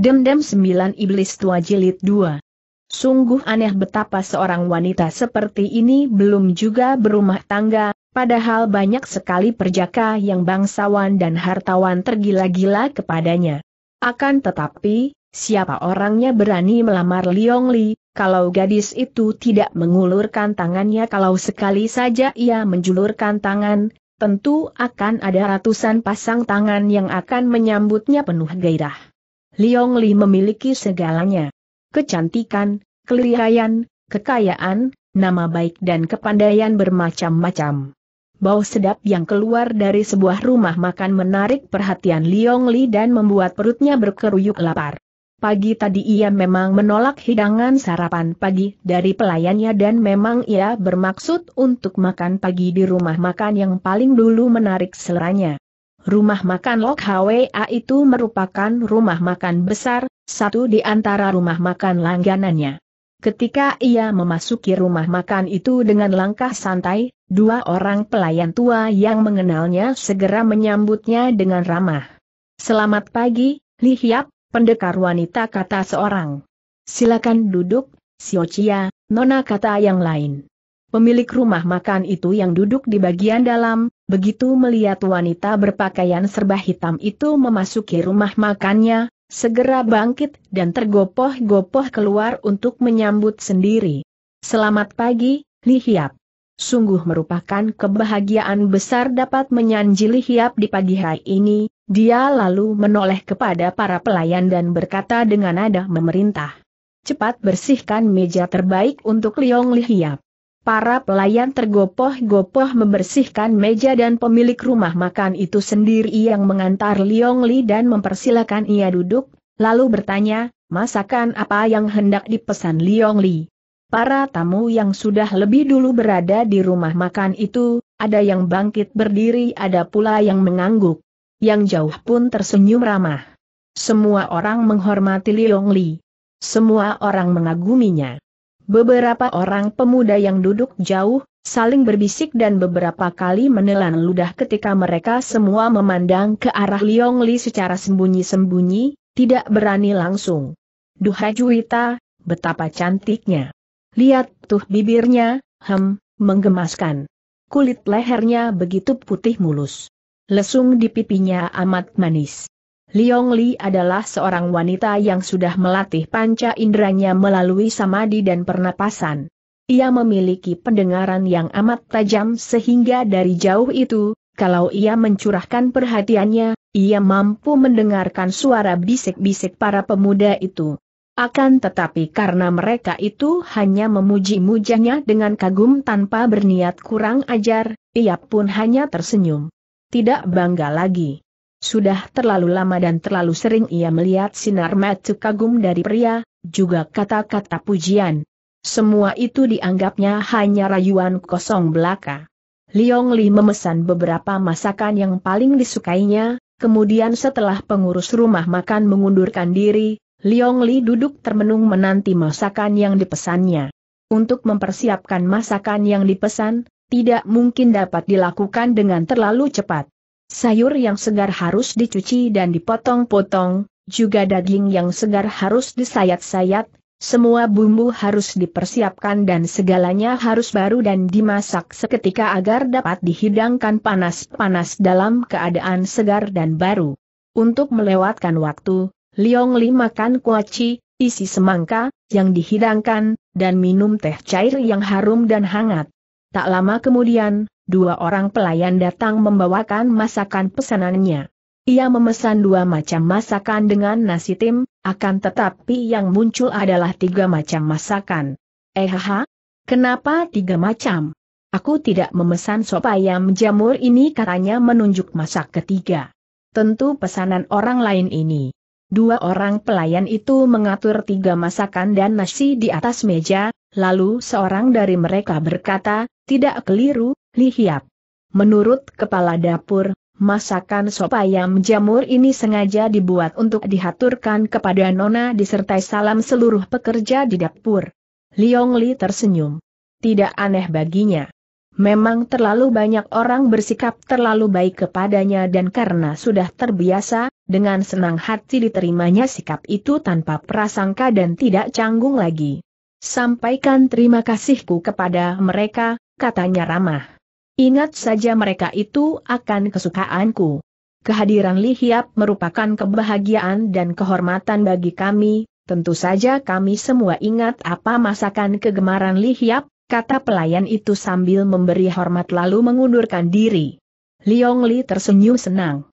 Dendam Sembilan Iblis Tua Jilid 2 Sungguh aneh betapa seorang wanita seperti ini belum juga berumah tangga, padahal banyak sekali perjaka yang bangsawan dan hartawan tergila-gila kepadanya. Akan tetapi, siapa orangnya berani melamar Liong Li, kalau gadis itu tidak mengulurkan tangannya kalau sekali saja ia menjulurkan tangan, tentu akan ada ratusan pasang tangan yang akan menyambutnya penuh gairah. Liong Li memiliki segalanya. Kecantikan, keliraian, kekayaan, nama baik dan kepandaian bermacam-macam. Bau sedap yang keluar dari sebuah rumah makan menarik perhatian Liong Li dan membuat perutnya berkeruyuk lapar. Pagi tadi ia memang menolak hidangan sarapan pagi dari pelayannya dan memang ia bermaksud untuk makan pagi di rumah makan yang paling dulu menarik seleranya. Rumah makan Lok Hwa itu merupakan rumah makan besar, satu di antara rumah makan langganannya. Ketika ia memasuki rumah makan itu dengan langkah santai, dua orang pelayan tua yang mengenalnya segera menyambutnya dengan ramah. Selamat pagi, Li Hiap, pendekar wanita kata seorang. Silakan duduk, Siocia, nona kata yang lain. Pemilik rumah makan itu yang duduk di bagian dalam, begitu melihat wanita berpakaian serba hitam itu memasuki rumah makannya, segera bangkit dan tergopoh-gopoh keluar untuk menyambut sendiri. Selamat pagi, Li Lihiap. Sungguh merupakan kebahagiaan besar dapat Li hiap di pagi hari ini, dia lalu menoleh kepada para pelayan dan berkata dengan nada memerintah. Cepat bersihkan meja terbaik untuk Liong Li Lihiap para pelayan tergopoh-gopoh membersihkan meja dan pemilik rumah makan itu sendiri yang mengantar Liong Li dan mempersilakan ia duduk, lalu bertanya, masakan apa yang hendak dipesan Liong Li. Para tamu yang sudah lebih dulu berada di rumah makan itu, ada yang bangkit berdiri ada pula yang mengangguk. Yang jauh pun tersenyum ramah. Semua orang menghormati Liong Li. Semua orang mengaguminya. Beberapa orang pemuda yang duduk jauh, saling berbisik dan beberapa kali menelan ludah ketika mereka semua memandang ke arah Liong Li secara sembunyi-sembunyi, tidak berani langsung. Duha Juwita, betapa cantiknya. Lihat tuh bibirnya, hem, menggemaskan. Kulit lehernya begitu putih mulus. Lesung di pipinya amat manis. Liong Li adalah seorang wanita yang sudah melatih panca inderanya melalui samadi dan pernapasan. Ia memiliki pendengaran yang amat tajam sehingga dari jauh itu, kalau ia mencurahkan perhatiannya, ia mampu mendengarkan suara bisik-bisik para pemuda itu. Akan tetapi karena mereka itu hanya memuji-mujanya dengan kagum tanpa berniat kurang ajar, ia pun hanya tersenyum. Tidak bangga lagi. Sudah terlalu lama dan terlalu sering ia melihat sinar mata kagum dari pria, juga kata-kata pujian. Semua itu dianggapnya hanya rayuan kosong belaka. Liong Li memesan beberapa masakan yang paling disukainya, kemudian setelah pengurus rumah makan mengundurkan diri, Liong Li duduk termenung menanti masakan yang dipesannya. Untuk mempersiapkan masakan yang dipesan, tidak mungkin dapat dilakukan dengan terlalu cepat. Sayur yang segar harus dicuci dan dipotong-potong, juga daging yang segar harus disayat-sayat, semua bumbu harus dipersiapkan dan segalanya harus baru dan dimasak seketika agar dapat dihidangkan panas-panas dalam keadaan segar dan baru. Untuk melewatkan waktu, Liong Li makan kuaci, isi semangka, yang dihidangkan, dan minum teh cair yang harum dan hangat. Tak lama kemudian, dua orang pelayan datang membawakan masakan pesanannya. Ia memesan dua macam masakan dengan nasi tim, akan tetapi yang muncul adalah tiga macam masakan. Eh Ehaha, kenapa tiga macam? Aku tidak memesan sop ayam jamur ini katanya menunjuk masak ketiga. Tentu pesanan orang lain ini. Dua orang pelayan itu mengatur tiga masakan dan nasi di atas meja, lalu seorang dari mereka berkata, tidak keliru, Li Hiap. Menurut kepala dapur, masakan sop ayam jamur ini sengaja dibuat untuk dihaturkan kepada Nona disertai salam seluruh pekerja di dapur. Liong Li tersenyum. Tidak aneh baginya. Memang terlalu banyak orang bersikap terlalu baik kepadanya dan karena sudah terbiasa, dengan senang hati diterimanya sikap itu tanpa prasangka dan tidak canggung lagi. Sampaikan terima kasihku kepada mereka, katanya ramah. Ingat saja mereka itu akan kesukaanku. Kehadiran Li Hiap merupakan kebahagiaan dan kehormatan bagi kami, tentu saja kami semua ingat apa masakan kegemaran Li Hiap, kata pelayan itu sambil memberi hormat lalu mengundurkan diri. Liong Li tersenyum senang.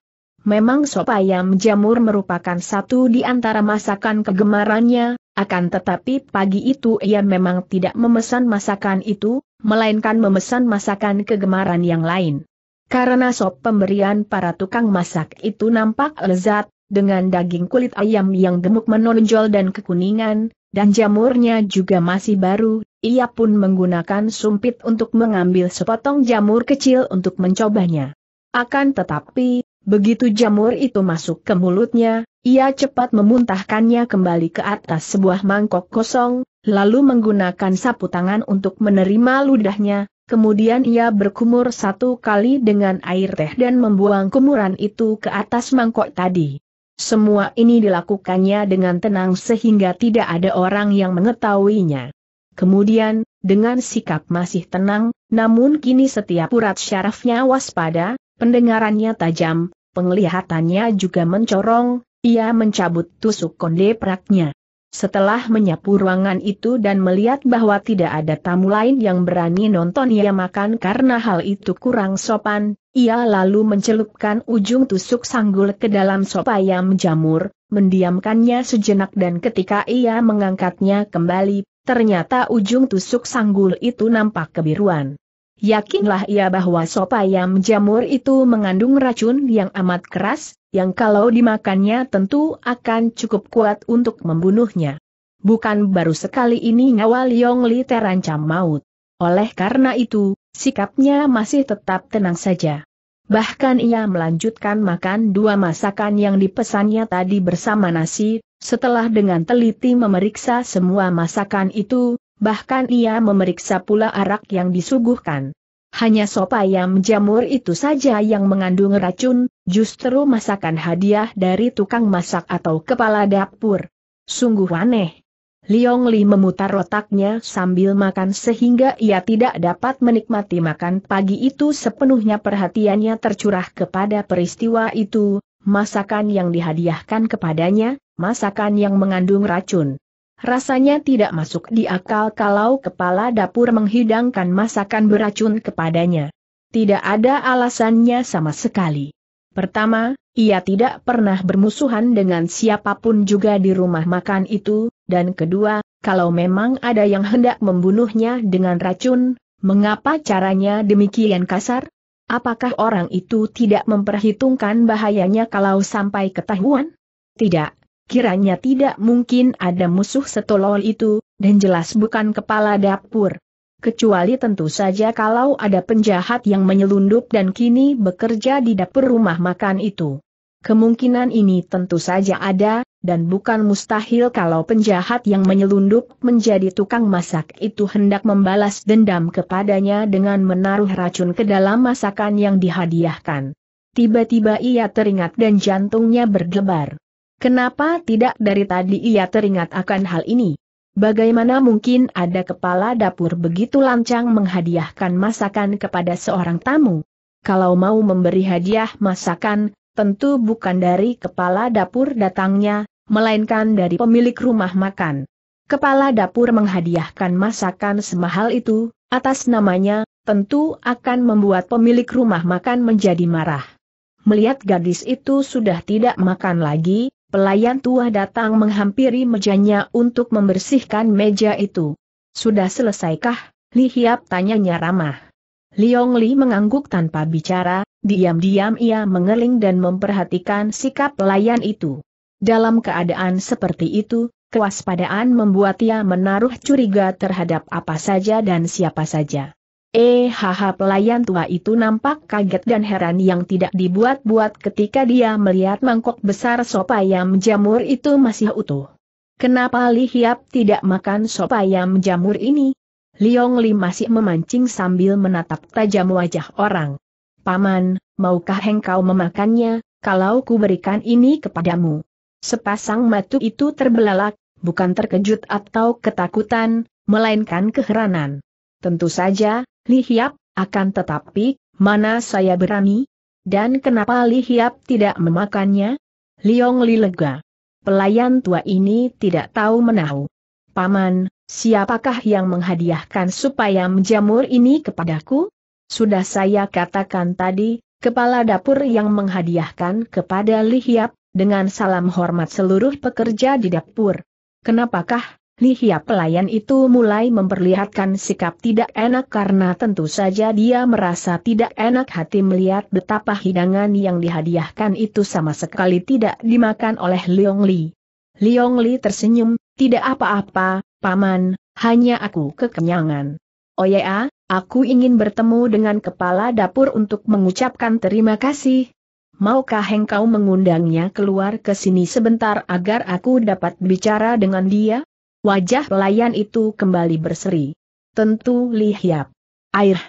Memang sop ayam jamur merupakan satu di antara masakan kegemarannya, akan tetapi pagi itu ia memang tidak memesan masakan itu, melainkan memesan masakan kegemaran yang lain. Karena sop pemberian para tukang masak itu nampak lezat, dengan daging kulit ayam yang gemuk menonjol dan kekuningan, dan jamurnya juga masih baru, ia pun menggunakan sumpit untuk mengambil sepotong jamur kecil untuk mencobanya. Akan tetapi, begitu jamur itu masuk ke mulutnya, ia cepat memuntahkannya kembali ke atas sebuah mangkok kosong, lalu menggunakan sapu tangan untuk menerima ludahnya, kemudian ia berkumur satu kali dengan air teh dan membuang kumuran itu ke atas mangkok tadi. Semua ini dilakukannya dengan tenang sehingga tidak ada orang yang mengetahuinya. Kemudian, dengan sikap masih tenang, namun kini setiap urat syarafnya waspada, pendengarannya tajam, penglihatannya juga mencorong, ia mencabut tusuk konde praknya. Setelah menyapu ruangan itu dan melihat bahwa tidak ada tamu lain yang berani nonton ia makan karena hal itu kurang sopan, ia lalu mencelupkan ujung tusuk sanggul ke dalam sop ayam jamur, mendiamkannya sejenak dan ketika ia mengangkatnya kembali, ternyata ujung tusuk sanggul itu nampak kebiruan. Yakinlah ia bahwa sop ayam jamur itu mengandung racun yang amat keras, yang kalau dimakannya tentu akan cukup kuat untuk membunuhnya. Bukan baru sekali ini nyawa Liong Li terancam maut. Oleh karena itu, sikapnya masih tetap tenang saja. Bahkan ia melanjutkan makan dua masakan yang dipesannya tadi bersama nasi, setelah dengan teliti memeriksa semua masakan itu, bahkan ia memeriksa pula arak yang disuguhkan. Hanya sop ayam jamur itu saja yang mengandung racun, justru masakan hadiah dari tukang masak atau kepala dapur. Sungguh aneh. Liong Li memutar otaknya sambil makan sehingga ia tidak dapat menikmati makan pagi itu sepenuhnya perhatiannya tercurah kepada peristiwa itu, masakan yang dihadiahkan kepadanya, masakan yang mengandung racun. Rasanya tidak masuk di akal kalau kepala dapur menghidangkan masakan beracun kepadanya. Tidak ada alasannya sama sekali. Pertama, ia tidak pernah bermusuhan dengan siapapun juga di rumah makan itu, dan kedua, kalau memang ada yang hendak membunuhnya dengan racun, mengapa caranya demikian kasar? Apakah orang itu tidak memperhitungkan bahayanya kalau sampai ketahuan? Tidak, kiranya tidak mungkin ada musuh setolol itu, dan jelas bukan kepala dapur. Kecuali tentu saja kalau ada penjahat yang menyelundup dan kini bekerja di dapur rumah makan itu. Kemungkinan ini tentu saja ada, dan bukan mustahil kalau penjahat yang menyelundup menjadi tukang masak itu hendak membalas dendam kepadanya dengan menaruh racun ke dalam masakan yang dihadiahkan. Tiba-tiba ia teringat dan jantungnya berdebar. Kenapa tidak dari tadi ia teringat akan hal ini? Bagaimana mungkin ada kepala dapur begitu lancang menghadiahkan masakan kepada seorang tamu? Kalau mau memberi hadiah masakan, tentu bukan dari kepala dapur datangnya, melainkan dari pemilik rumah makan. Kepala dapur menghadiahkan masakan semahal itu, atas namanya, tentu akan membuat pemilik rumah makan menjadi marah. Melihat gadis itu sudah tidak makan lagi, Pelayan tua datang menghampiri mejanya untuk membersihkan meja itu. Sudah selesaikah? Li Hiap tanyanya ramah. Liong Li mengangguk tanpa bicara, diam-diam ia mengeling dan memperhatikan sikap pelayan itu. Dalam keadaan seperti itu, kewaspadaan membuat ia menaruh curiga terhadap apa saja dan siapa saja. Eh, haha pelayan tua itu nampak kaget dan heran yang tidak dibuat-buat ketika dia melihat mangkok besar sop ayam jamur itu masih utuh. Kenapa Li Hiap tidak makan sop ayam jamur ini? Liong Li masih memancing sambil menatap tajam wajah orang. Paman, maukah engkau memakannya, kalau ku berikan ini kepadamu? Sepasang matu itu terbelalak, bukan terkejut atau ketakutan, melainkan keheranan. Tentu saja, Li Hiap, akan tetapi, mana saya berani? Dan kenapa Li Hiap tidak memakannya? Liong Li lega. Pelayan tua ini tidak tahu menahu. Paman, siapakah yang menghadiahkan supaya menjamur ini kepadaku? Sudah saya katakan tadi, kepala dapur yang menghadiahkan kepada Li Hiap, dengan salam hormat seluruh pekerja di dapur. Kenapakah Li Hia pelayan itu mulai memperlihatkan sikap tidak enak karena tentu saja dia merasa tidak enak hati melihat betapa hidangan yang dihadiahkan itu sama sekali tidak dimakan oleh Leong Li. Leong Li tersenyum, tidak apa-apa, paman, hanya aku kekenyangan. Oh ya, aku ingin bertemu dengan kepala dapur untuk mengucapkan terima kasih. Maukah engkau mengundangnya keluar ke sini sebentar agar aku dapat bicara dengan dia? Wajah pelayan itu kembali berseri. Tentu Lihiap. Air,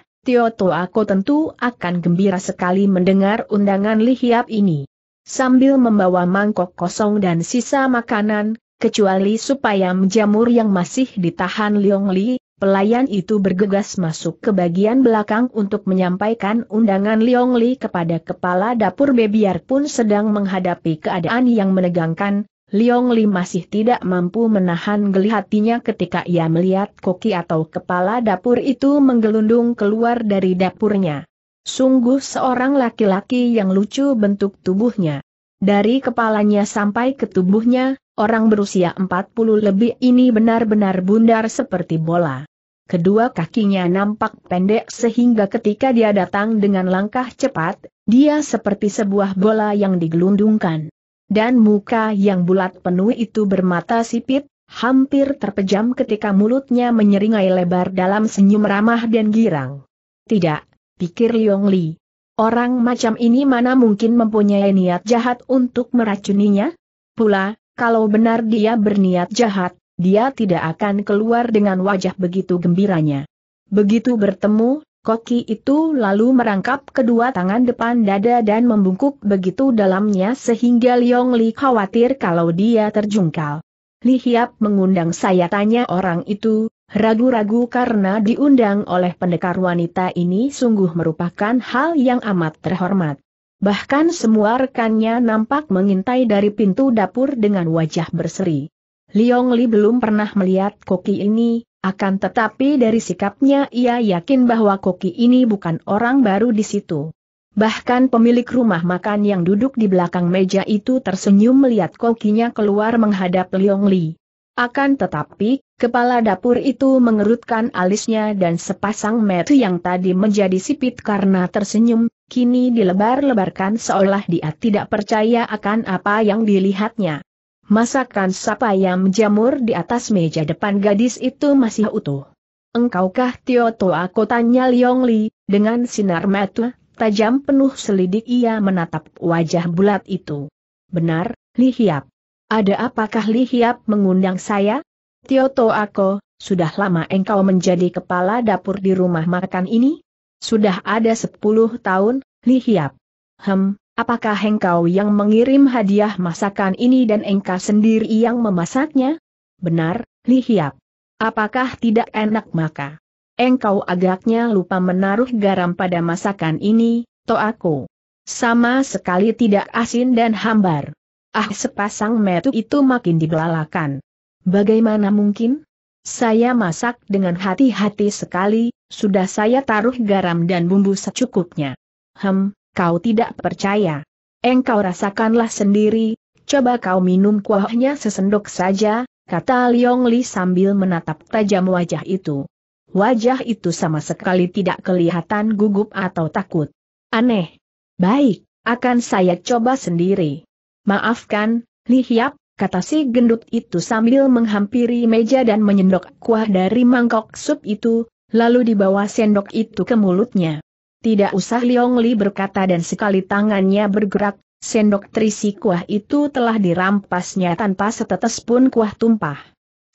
To, aku tentu akan gembira sekali mendengar undangan Lihiap ini. Sambil membawa mangkok kosong dan sisa makanan, kecuali supaya menjamur yang masih ditahan Liong Li, pelayan itu bergegas masuk ke bagian belakang untuk menyampaikan undangan Liong Li kepada kepala dapur Bebiar pun sedang menghadapi keadaan yang menegangkan, Liong Li masih tidak mampu menahan geli hatinya ketika ia melihat koki atau kepala dapur itu menggelundung keluar dari dapurnya. Sungguh seorang laki-laki yang lucu bentuk tubuhnya. Dari kepalanya sampai ke tubuhnya, orang berusia 40 lebih ini benar-benar bundar seperti bola. Kedua kakinya nampak pendek sehingga ketika dia datang dengan langkah cepat, dia seperti sebuah bola yang digelundungkan. Dan muka yang bulat penuh itu bermata sipit, hampir terpejam ketika mulutnya menyeringai lebar dalam senyum ramah dan girang. Tidak, pikir Yong Li. Orang macam ini mana mungkin mempunyai niat jahat untuk meracuninya? Pula, kalau benar dia berniat jahat, dia tidak akan keluar dengan wajah begitu gembiranya. Begitu bertemu, Koki itu lalu merangkap kedua tangan depan dada dan membungkuk begitu dalamnya sehingga Liong Li khawatir kalau dia terjungkal. Li Hiap mengundang saya tanya orang itu, ragu-ragu karena diundang oleh pendekar wanita ini sungguh merupakan hal yang amat terhormat. Bahkan semua rekannya nampak mengintai dari pintu dapur dengan wajah berseri. Liong Li belum pernah melihat koki ini, akan tetapi dari sikapnya ia yakin bahwa koki ini bukan orang baru di situ. Bahkan pemilik rumah makan yang duduk di belakang meja itu tersenyum melihat kokinya keluar menghadap Leong Li. Akan tetapi, kepala dapur itu mengerutkan alisnya dan sepasang metu yang tadi menjadi sipit karena tersenyum, kini dilebar-lebarkan seolah dia tidak percaya akan apa yang dilihatnya. Masakan sapa yang menjamur di atas meja depan gadis itu masih utuh. Engkaukah Tio Toa tanya Liong Li, dengan sinar mata, tajam penuh selidik ia menatap wajah bulat itu. Benar, Li Hiap. Ada apakah Li Hiap mengundang saya? Tio Toa Ko, sudah lama engkau menjadi kepala dapur di rumah makan ini? Sudah ada sepuluh tahun, Li Hiap. Hem, Apakah engkau yang mengirim hadiah masakan ini dan engkau sendiri yang memasaknya? Benar, Li Hiap. Apakah tidak enak maka? Engkau agaknya lupa menaruh garam pada masakan ini, to aku. Sama sekali tidak asin dan hambar. Ah sepasang metu itu makin dibelalakan. Bagaimana mungkin? Saya masak dengan hati-hati sekali, sudah saya taruh garam dan bumbu secukupnya. Hem, kau tidak percaya. Engkau rasakanlah sendiri, coba kau minum kuahnya sesendok saja, kata Liong Li sambil menatap tajam wajah itu. Wajah itu sama sekali tidak kelihatan gugup atau takut. Aneh. Baik, akan saya coba sendiri. Maafkan, Li Hiap, kata si gendut itu sambil menghampiri meja dan menyendok kuah dari mangkok sup itu, lalu dibawa sendok itu ke mulutnya. Tidak usah Liong Li berkata dan sekali tangannya bergerak, sendok terisi kuah itu telah dirampasnya tanpa setetes pun kuah tumpah.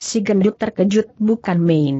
Si gendut terkejut bukan main.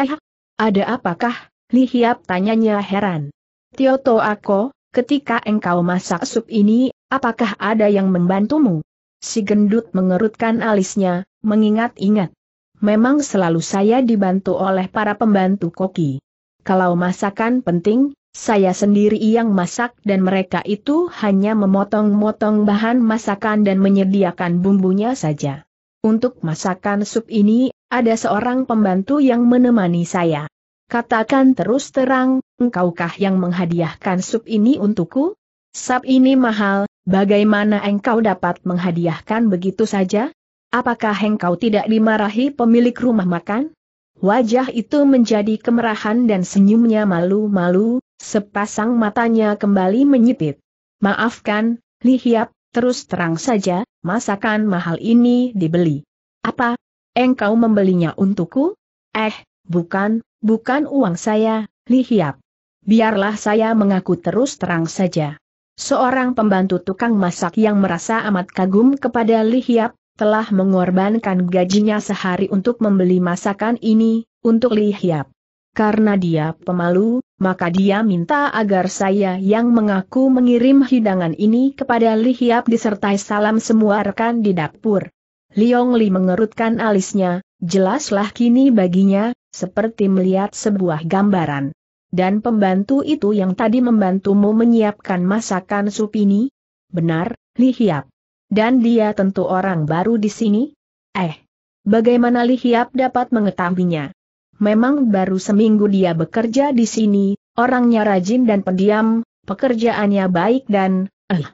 Eh, ada apakah? Li Hiap tanyanya heran. Tio To Ako, ketika engkau masak sup ini, apakah ada yang membantumu? Si gendut mengerutkan alisnya, mengingat-ingat. Memang selalu saya dibantu oleh para pembantu koki. Kalau masakan penting, saya sendiri yang masak dan mereka itu hanya memotong-motong bahan masakan dan menyediakan bumbunya saja. Untuk masakan sup ini, ada seorang pembantu yang menemani saya. Katakan terus terang, engkaukah yang menghadiahkan sup ini untukku? Sup ini mahal, bagaimana engkau dapat menghadiahkan begitu saja? Apakah engkau tidak dimarahi pemilik rumah makan? Wajah itu menjadi kemerahan dan senyumnya malu-malu, Sepasang matanya kembali menyipit. Maafkan, Li Hiap, terus terang saja, masakan mahal ini dibeli. Apa? Engkau membelinya untukku? Eh, bukan, bukan uang saya, Li Hiap. Biarlah saya mengaku terus terang saja. Seorang pembantu tukang masak yang merasa amat kagum kepada Li Hiap, telah mengorbankan gajinya sehari untuk membeli masakan ini, untuk Li Hiap. Karena dia pemalu, maka dia minta agar saya yang mengaku mengirim hidangan ini kepada Li Hiap disertai salam semua rekan di dapur. Liong Li mengerutkan alisnya, jelaslah kini baginya, seperti melihat sebuah gambaran. Dan pembantu itu yang tadi membantumu menyiapkan masakan sup ini? Benar, Li Hiap. Dan dia tentu orang baru di sini? Eh, bagaimana Li Hiap dapat mengetahuinya? Memang baru seminggu dia bekerja di sini, orangnya rajin dan pendiam, pekerjaannya baik dan, eh.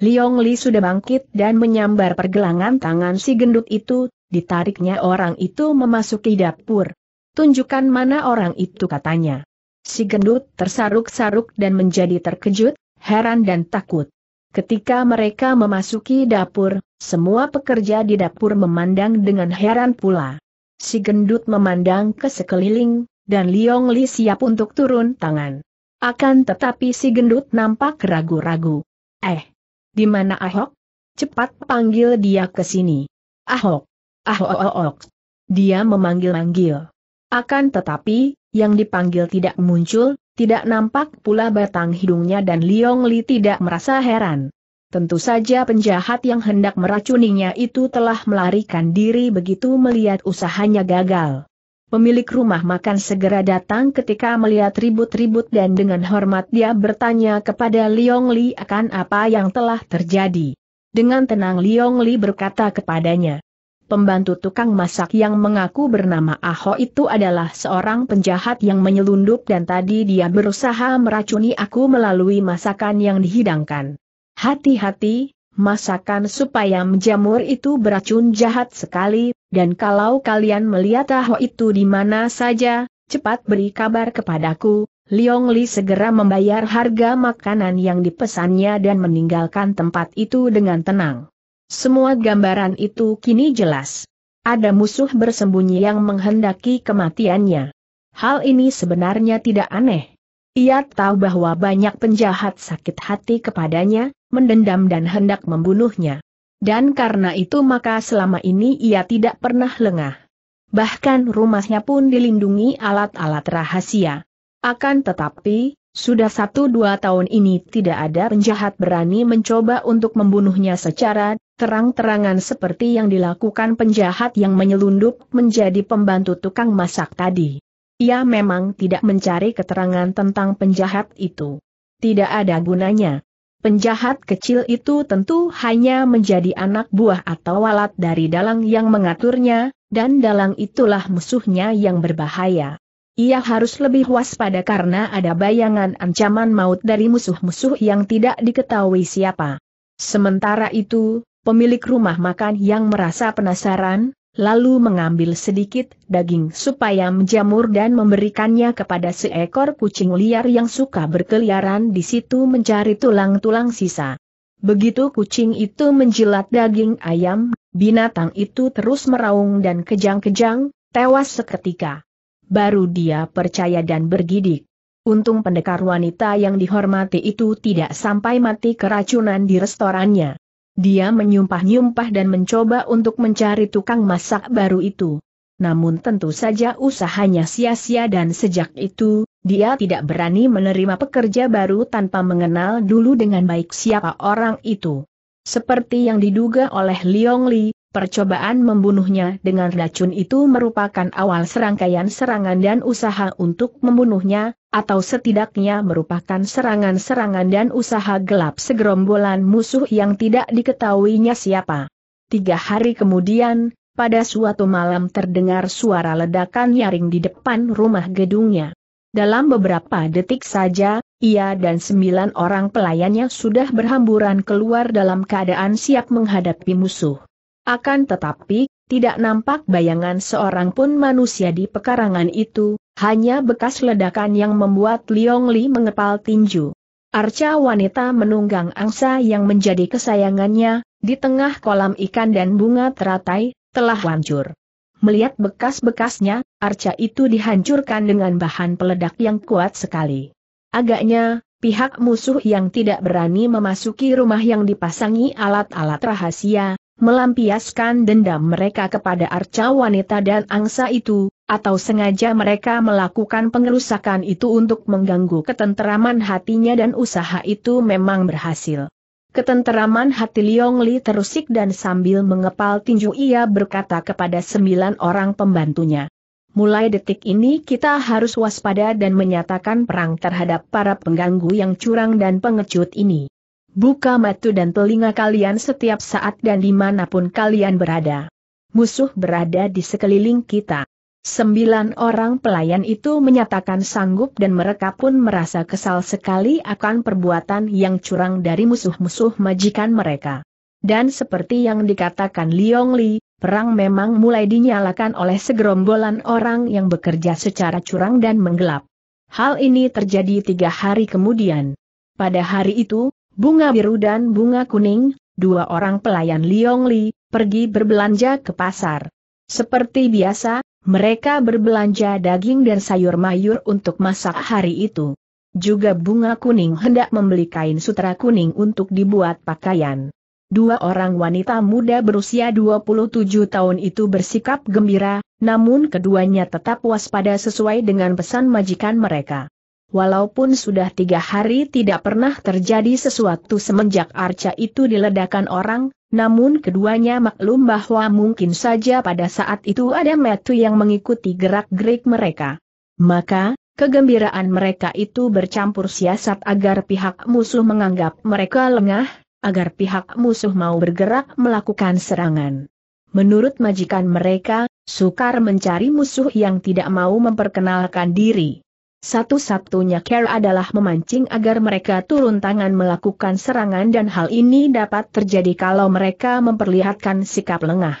Liong Li sudah bangkit dan menyambar pergelangan tangan si gendut itu, ditariknya orang itu memasuki dapur. Tunjukkan mana orang itu katanya. Si gendut tersaruk-saruk dan menjadi terkejut, heran dan takut. Ketika mereka memasuki dapur, semua pekerja di dapur memandang dengan heran pula. Si gendut memandang ke sekeliling, dan Liong Li siap untuk turun tangan. Akan tetapi si gendut nampak ragu-ragu. Eh, di mana Ahok? Cepat panggil dia ke sini. Ahok, Ahok, Ahok. Dia memanggil-manggil. Akan tetapi, yang dipanggil tidak muncul, tidak nampak pula batang hidungnya dan Liong Li tidak merasa heran. Tentu saja penjahat yang hendak meracuninya itu telah melarikan diri begitu melihat usahanya gagal. Pemilik rumah makan segera datang ketika melihat ribut-ribut dan dengan hormat dia bertanya kepada Liong Li akan apa yang telah terjadi. Dengan tenang Liong Li berkata kepadanya. Pembantu tukang masak yang mengaku bernama Aho itu adalah seorang penjahat yang menyelundup dan tadi dia berusaha meracuni aku melalui masakan yang dihidangkan. Hati-hati, masakan supaya menjamur itu beracun jahat sekali, dan kalau kalian melihat tahu itu di mana saja, cepat beri kabar kepadaku. Liong Li segera membayar harga makanan yang dipesannya dan meninggalkan tempat itu dengan tenang. Semua gambaran itu kini jelas. Ada musuh bersembunyi yang menghendaki kematiannya. Hal ini sebenarnya tidak aneh. Ia tahu bahwa banyak penjahat sakit hati kepadanya, mendendam dan hendak membunuhnya. Dan karena itu maka selama ini ia tidak pernah lengah. Bahkan rumahnya pun dilindungi alat-alat rahasia. Akan tetapi, sudah satu dua tahun ini tidak ada penjahat berani mencoba untuk membunuhnya secara terang-terangan seperti yang dilakukan penjahat yang menyelundup menjadi pembantu tukang masak tadi. Ia memang tidak mencari keterangan tentang penjahat itu. Tidak ada gunanya. Penjahat kecil itu tentu hanya menjadi anak buah atau walat dari dalang yang mengaturnya, dan dalang itulah musuhnya yang berbahaya. Ia harus lebih waspada karena ada bayangan ancaman maut dari musuh-musuh yang tidak diketahui siapa. Sementara itu, pemilik rumah makan yang merasa penasaran, lalu mengambil sedikit daging supaya menjamur dan memberikannya kepada seekor kucing liar yang suka berkeliaran di situ mencari tulang-tulang sisa. Begitu kucing itu menjilat daging ayam, binatang itu terus meraung dan kejang-kejang, tewas seketika. Baru dia percaya dan bergidik. Untung pendekar wanita yang dihormati itu tidak sampai mati keracunan di restorannya. Dia menyumpah-nyumpah dan mencoba untuk mencari tukang masak baru itu. Namun tentu saja usahanya sia-sia dan sejak itu, dia tidak berani menerima pekerja baru tanpa mengenal dulu dengan baik siapa orang itu. Seperti yang diduga oleh Liong Li, Percobaan membunuhnya dengan racun itu merupakan awal serangkaian serangan dan usaha untuk membunuhnya, atau setidaknya merupakan serangan-serangan dan usaha gelap segerombolan musuh yang tidak diketahuinya siapa. Tiga hari kemudian, pada suatu malam terdengar suara ledakan nyaring di depan rumah gedungnya. Dalam beberapa detik saja, ia dan sembilan orang pelayannya sudah berhamburan keluar dalam keadaan siap menghadapi musuh. Akan tetapi, tidak nampak bayangan seorang pun manusia di pekarangan itu, hanya bekas ledakan yang membuat Liong Li mengepal tinju. Arca wanita menunggang angsa yang menjadi kesayangannya, di tengah kolam ikan dan bunga teratai, telah hancur. Melihat bekas-bekasnya, arca itu dihancurkan dengan bahan peledak yang kuat sekali. Agaknya, pihak musuh yang tidak berani memasuki rumah yang dipasangi alat-alat rahasia, melampiaskan dendam mereka kepada arca wanita dan angsa itu, atau sengaja mereka melakukan pengerusakan itu untuk mengganggu ketenteraman hatinya dan usaha itu memang berhasil. Ketenteraman hati Liong Li terusik dan sambil mengepal tinju ia berkata kepada sembilan orang pembantunya. Mulai detik ini kita harus waspada dan menyatakan perang terhadap para pengganggu yang curang dan pengecut ini. Buka mata dan telinga kalian setiap saat dan dimanapun kalian berada. Musuh berada di sekeliling kita. Sembilan orang pelayan itu menyatakan sanggup dan mereka pun merasa kesal sekali akan perbuatan yang curang dari musuh-musuh majikan mereka. Dan seperti yang dikatakan Liong Li, perang memang mulai dinyalakan oleh segerombolan orang yang bekerja secara curang dan menggelap. Hal ini terjadi tiga hari kemudian. Pada hari itu, bunga biru dan bunga kuning, dua orang pelayan Liong Li, pergi berbelanja ke pasar. Seperti biasa, mereka berbelanja daging dan sayur mayur untuk masak hari itu. Juga bunga kuning hendak membeli kain sutra kuning untuk dibuat pakaian. Dua orang wanita muda berusia 27 tahun itu bersikap gembira, namun keduanya tetap waspada sesuai dengan pesan majikan mereka walaupun sudah tiga hari tidak pernah terjadi sesuatu semenjak arca itu diledakan orang, namun keduanya maklum bahwa mungkin saja pada saat itu ada metu yang mengikuti gerak-gerik mereka. Maka, kegembiraan mereka itu bercampur siasat agar pihak musuh menganggap mereka lengah, agar pihak musuh mau bergerak melakukan serangan. Menurut majikan mereka, sukar mencari musuh yang tidak mau memperkenalkan diri. Satu-satunya care adalah memancing agar mereka turun tangan melakukan serangan dan hal ini dapat terjadi kalau mereka memperlihatkan sikap lengah.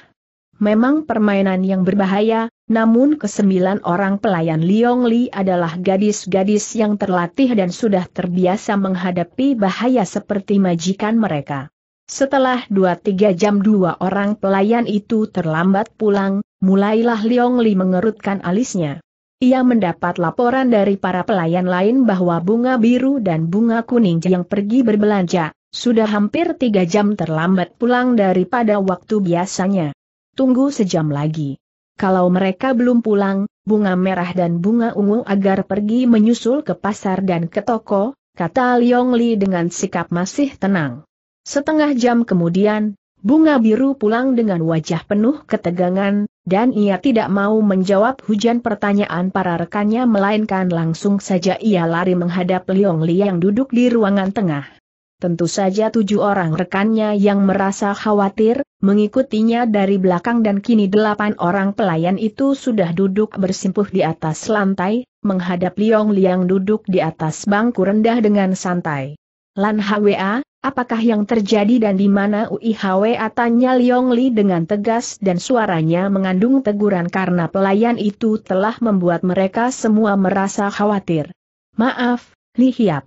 Memang permainan yang berbahaya, namun kesembilan orang pelayan Liong Li adalah gadis-gadis yang terlatih dan sudah terbiasa menghadapi bahaya seperti majikan mereka. Setelah 2-3 jam dua orang pelayan itu terlambat pulang, mulailah Liong Li mengerutkan alisnya. Ia mendapat laporan dari para pelayan lain bahwa bunga biru dan bunga kuning yang pergi berbelanja, sudah hampir tiga jam terlambat pulang daripada waktu biasanya. Tunggu sejam lagi. Kalau mereka belum pulang, bunga merah dan bunga ungu agar pergi menyusul ke pasar dan ke toko, kata Liong Li dengan sikap masih tenang. Setengah jam kemudian, bunga biru pulang dengan wajah penuh ketegangan, dan ia tidak mau menjawab hujan pertanyaan para rekannya melainkan langsung saja ia lari menghadap Liong Li yang duduk di ruangan tengah. Tentu saja tujuh orang rekannya yang merasa khawatir, mengikutinya dari belakang dan kini delapan orang pelayan itu sudah duduk bersimpuh di atas lantai, menghadap Liong Li yang duduk di atas bangku rendah dengan santai. Lan Hwa, apakah yang terjadi dan di mana Uihwe? Atanya Liong Li dengan tegas dan suaranya mengandung teguran karena pelayan itu telah membuat mereka semua merasa khawatir. Maaf, Li Hiap.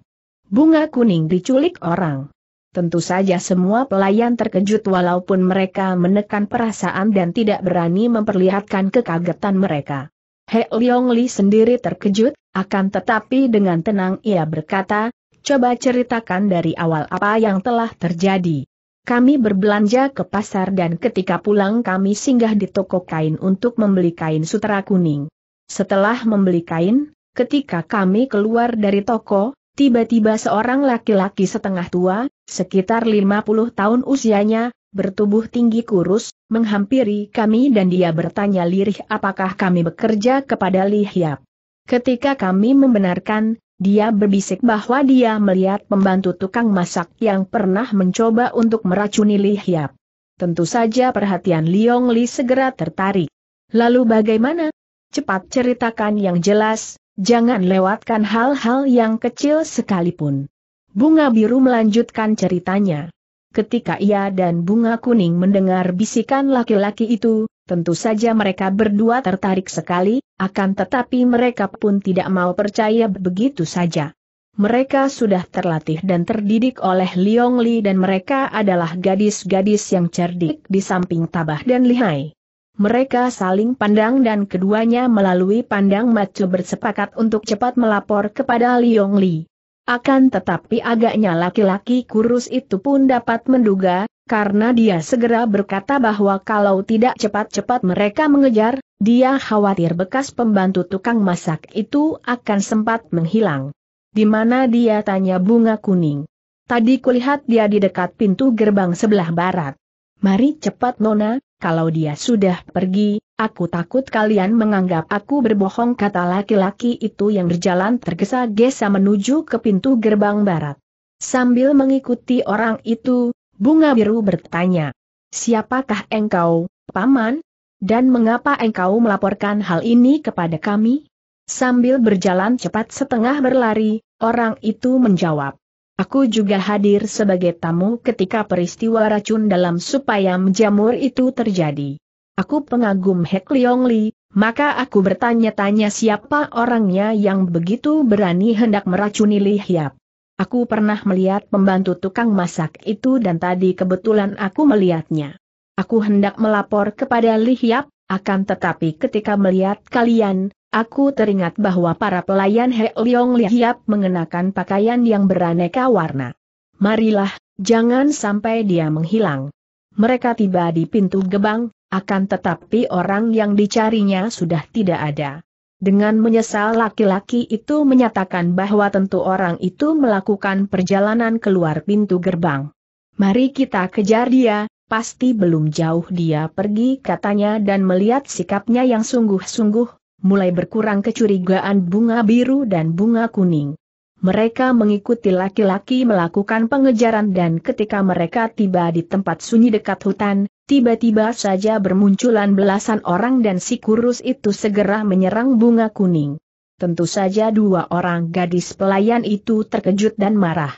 Bunga kuning diculik orang. Tentu saja semua pelayan terkejut walaupun mereka menekan perasaan dan tidak berani memperlihatkan kekagetan mereka. He Leong Li sendiri terkejut, akan tetapi dengan tenang ia berkata, Coba ceritakan dari awal apa yang telah terjadi. Kami berbelanja ke pasar dan ketika pulang kami singgah di toko kain untuk membeli kain sutra kuning. Setelah membeli kain, ketika kami keluar dari toko, tiba-tiba seorang laki-laki setengah tua, sekitar 50 tahun usianya, bertubuh tinggi kurus, menghampiri kami dan dia bertanya lirih apakah kami bekerja kepada Lihiap. Ketika kami membenarkan, dia berbisik bahwa dia melihat pembantu tukang masak yang pernah mencoba untuk meracuni Li Hiap. Tentu saja perhatian Liong Li segera tertarik. Lalu bagaimana? Cepat ceritakan yang jelas, jangan lewatkan hal-hal yang kecil sekalipun. Bunga biru melanjutkan ceritanya. Ketika ia dan bunga kuning mendengar bisikan laki-laki itu, Tentu saja mereka berdua tertarik sekali, akan tetapi mereka pun tidak mau percaya begitu saja. Mereka sudah terlatih dan terdidik oleh Liong Li dan mereka adalah gadis-gadis yang cerdik di samping tabah dan lihai. Mereka saling pandang dan keduanya melalui pandang macu bersepakat untuk cepat melapor kepada Liong Li. Akan tetapi agaknya laki-laki kurus itu pun dapat menduga, karena dia segera berkata bahwa kalau tidak cepat-cepat mereka mengejar, dia khawatir bekas pembantu tukang masak itu akan sempat menghilang. Di mana dia tanya bunga kuning. Tadi kulihat dia di dekat pintu gerbang sebelah barat. Mari cepat Nona, kalau dia sudah pergi, aku takut kalian menganggap aku berbohong kata laki-laki itu yang berjalan tergesa-gesa menuju ke pintu gerbang barat. Sambil mengikuti orang itu, Bunga Biru bertanya, Siapakah engkau, Paman? Dan mengapa engkau melaporkan hal ini kepada kami? Sambil berjalan cepat setengah berlari, orang itu menjawab. Aku juga hadir sebagai tamu ketika peristiwa racun dalam supaya menjamur itu terjadi. Aku pengagum Hek Leong Li, maka aku bertanya-tanya siapa orangnya yang begitu berani hendak meracuni Li Hiap. Aku pernah melihat pembantu tukang masak itu dan tadi kebetulan aku melihatnya. Aku hendak melapor kepada Li Hiap, akan tetapi ketika melihat kalian, aku teringat bahwa para pelayan He Leong Li Hiap mengenakan pakaian yang beraneka warna. Marilah, jangan sampai dia menghilang. Mereka tiba di pintu gebang, akan tetapi orang yang dicarinya sudah tidak ada. Dengan menyesal laki-laki itu menyatakan bahwa tentu orang itu melakukan perjalanan keluar pintu gerbang. Mari kita kejar dia, pasti belum jauh dia pergi katanya dan melihat sikapnya yang sungguh-sungguh, mulai berkurang kecurigaan bunga biru dan bunga kuning. Mereka mengikuti laki-laki melakukan pengejaran dan ketika mereka tiba di tempat sunyi dekat hutan, Tiba-tiba saja bermunculan belasan orang dan si kurus itu segera menyerang bunga kuning. Tentu saja dua orang gadis pelayan itu terkejut dan marah.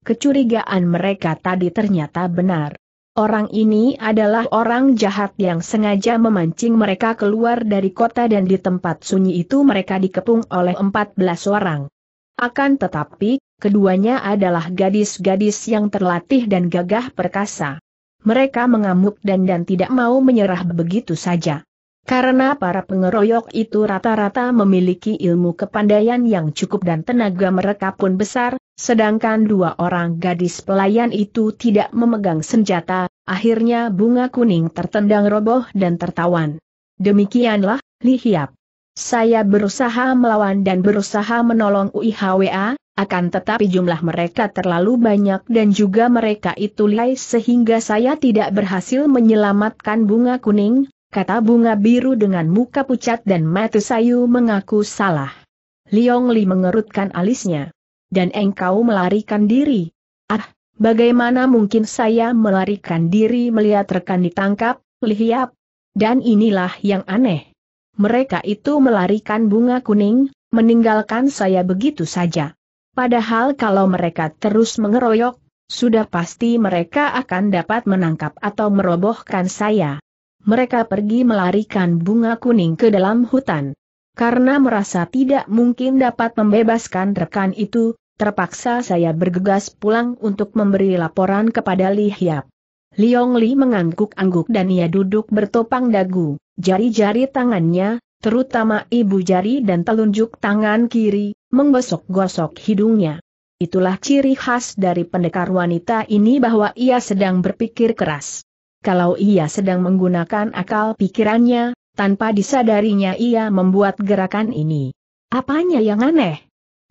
Kecurigaan mereka tadi ternyata benar. Orang ini adalah orang jahat yang sengaja memancing mereka keluar dari kota dan di tempat sunyi itu mereka dikepung oleh 14 orang. Akan tetapi, keduanya adalah gadis-gadis yang terlatih dan gagah perkasa mereka mengamuk dan dan tidak mau menyerah begitu saja. Karena para pengeroyok itu rata-rata memiliki ilmu kepandaian yang cukup dan tenaga mereka pun besar, sedangkan dua orang gadis pelayan itu tidak memegang senjata, akhirnya bunga kuning tertendang roboh dan tertawan. Demikianlah, Li Hiap. Saya berusaha melawan dan berusaha menolong UIHWA, akan tetapi jumlah mereka terlalu banyak dan juga mereka itu lihai sehingga saya tidak berhasil menyelamatkan bunga kuning, kata bunga biru dengan muka pucat dan mata sayu mengaku salah. Liong Li mengerutkan alisnya. Dan engkau melarikan diri. Ah, bagaimana mungkin saya melarikan diri melihat rekan ditangkap, lihiap. Dan inilah yang aneh. Mereka itu melarikan bunga kuning, meninggalkan saya begitu saja. Padahal kalau mereka terus mengeroyok, sudah pasti mereka akan dapat menangkap atau merobohkan saya. Mereka pergi melarikan bunga kuning ke dalam hutan. Karena merasa tidak mungkin dapat membebaskan rekan itu, terpaksa saya bergegas pulang untuk memberi laporan kepada Li Hiap. Liong Li mengangguk-angguk dan ia duduk bertopang dagu, jari-jari tangannya, terutama ibu jari dan telunjuk tangan kiri, menggosok-gosok hidungnya. Itulah ciri khas dari pendekar wanita ini bahwa ia sedang berpikir keras. Kalau ia sedang menggunakan akal pikirannya, tanpa disadarinya ia membuat gerakan ini. Apanya yang aneh?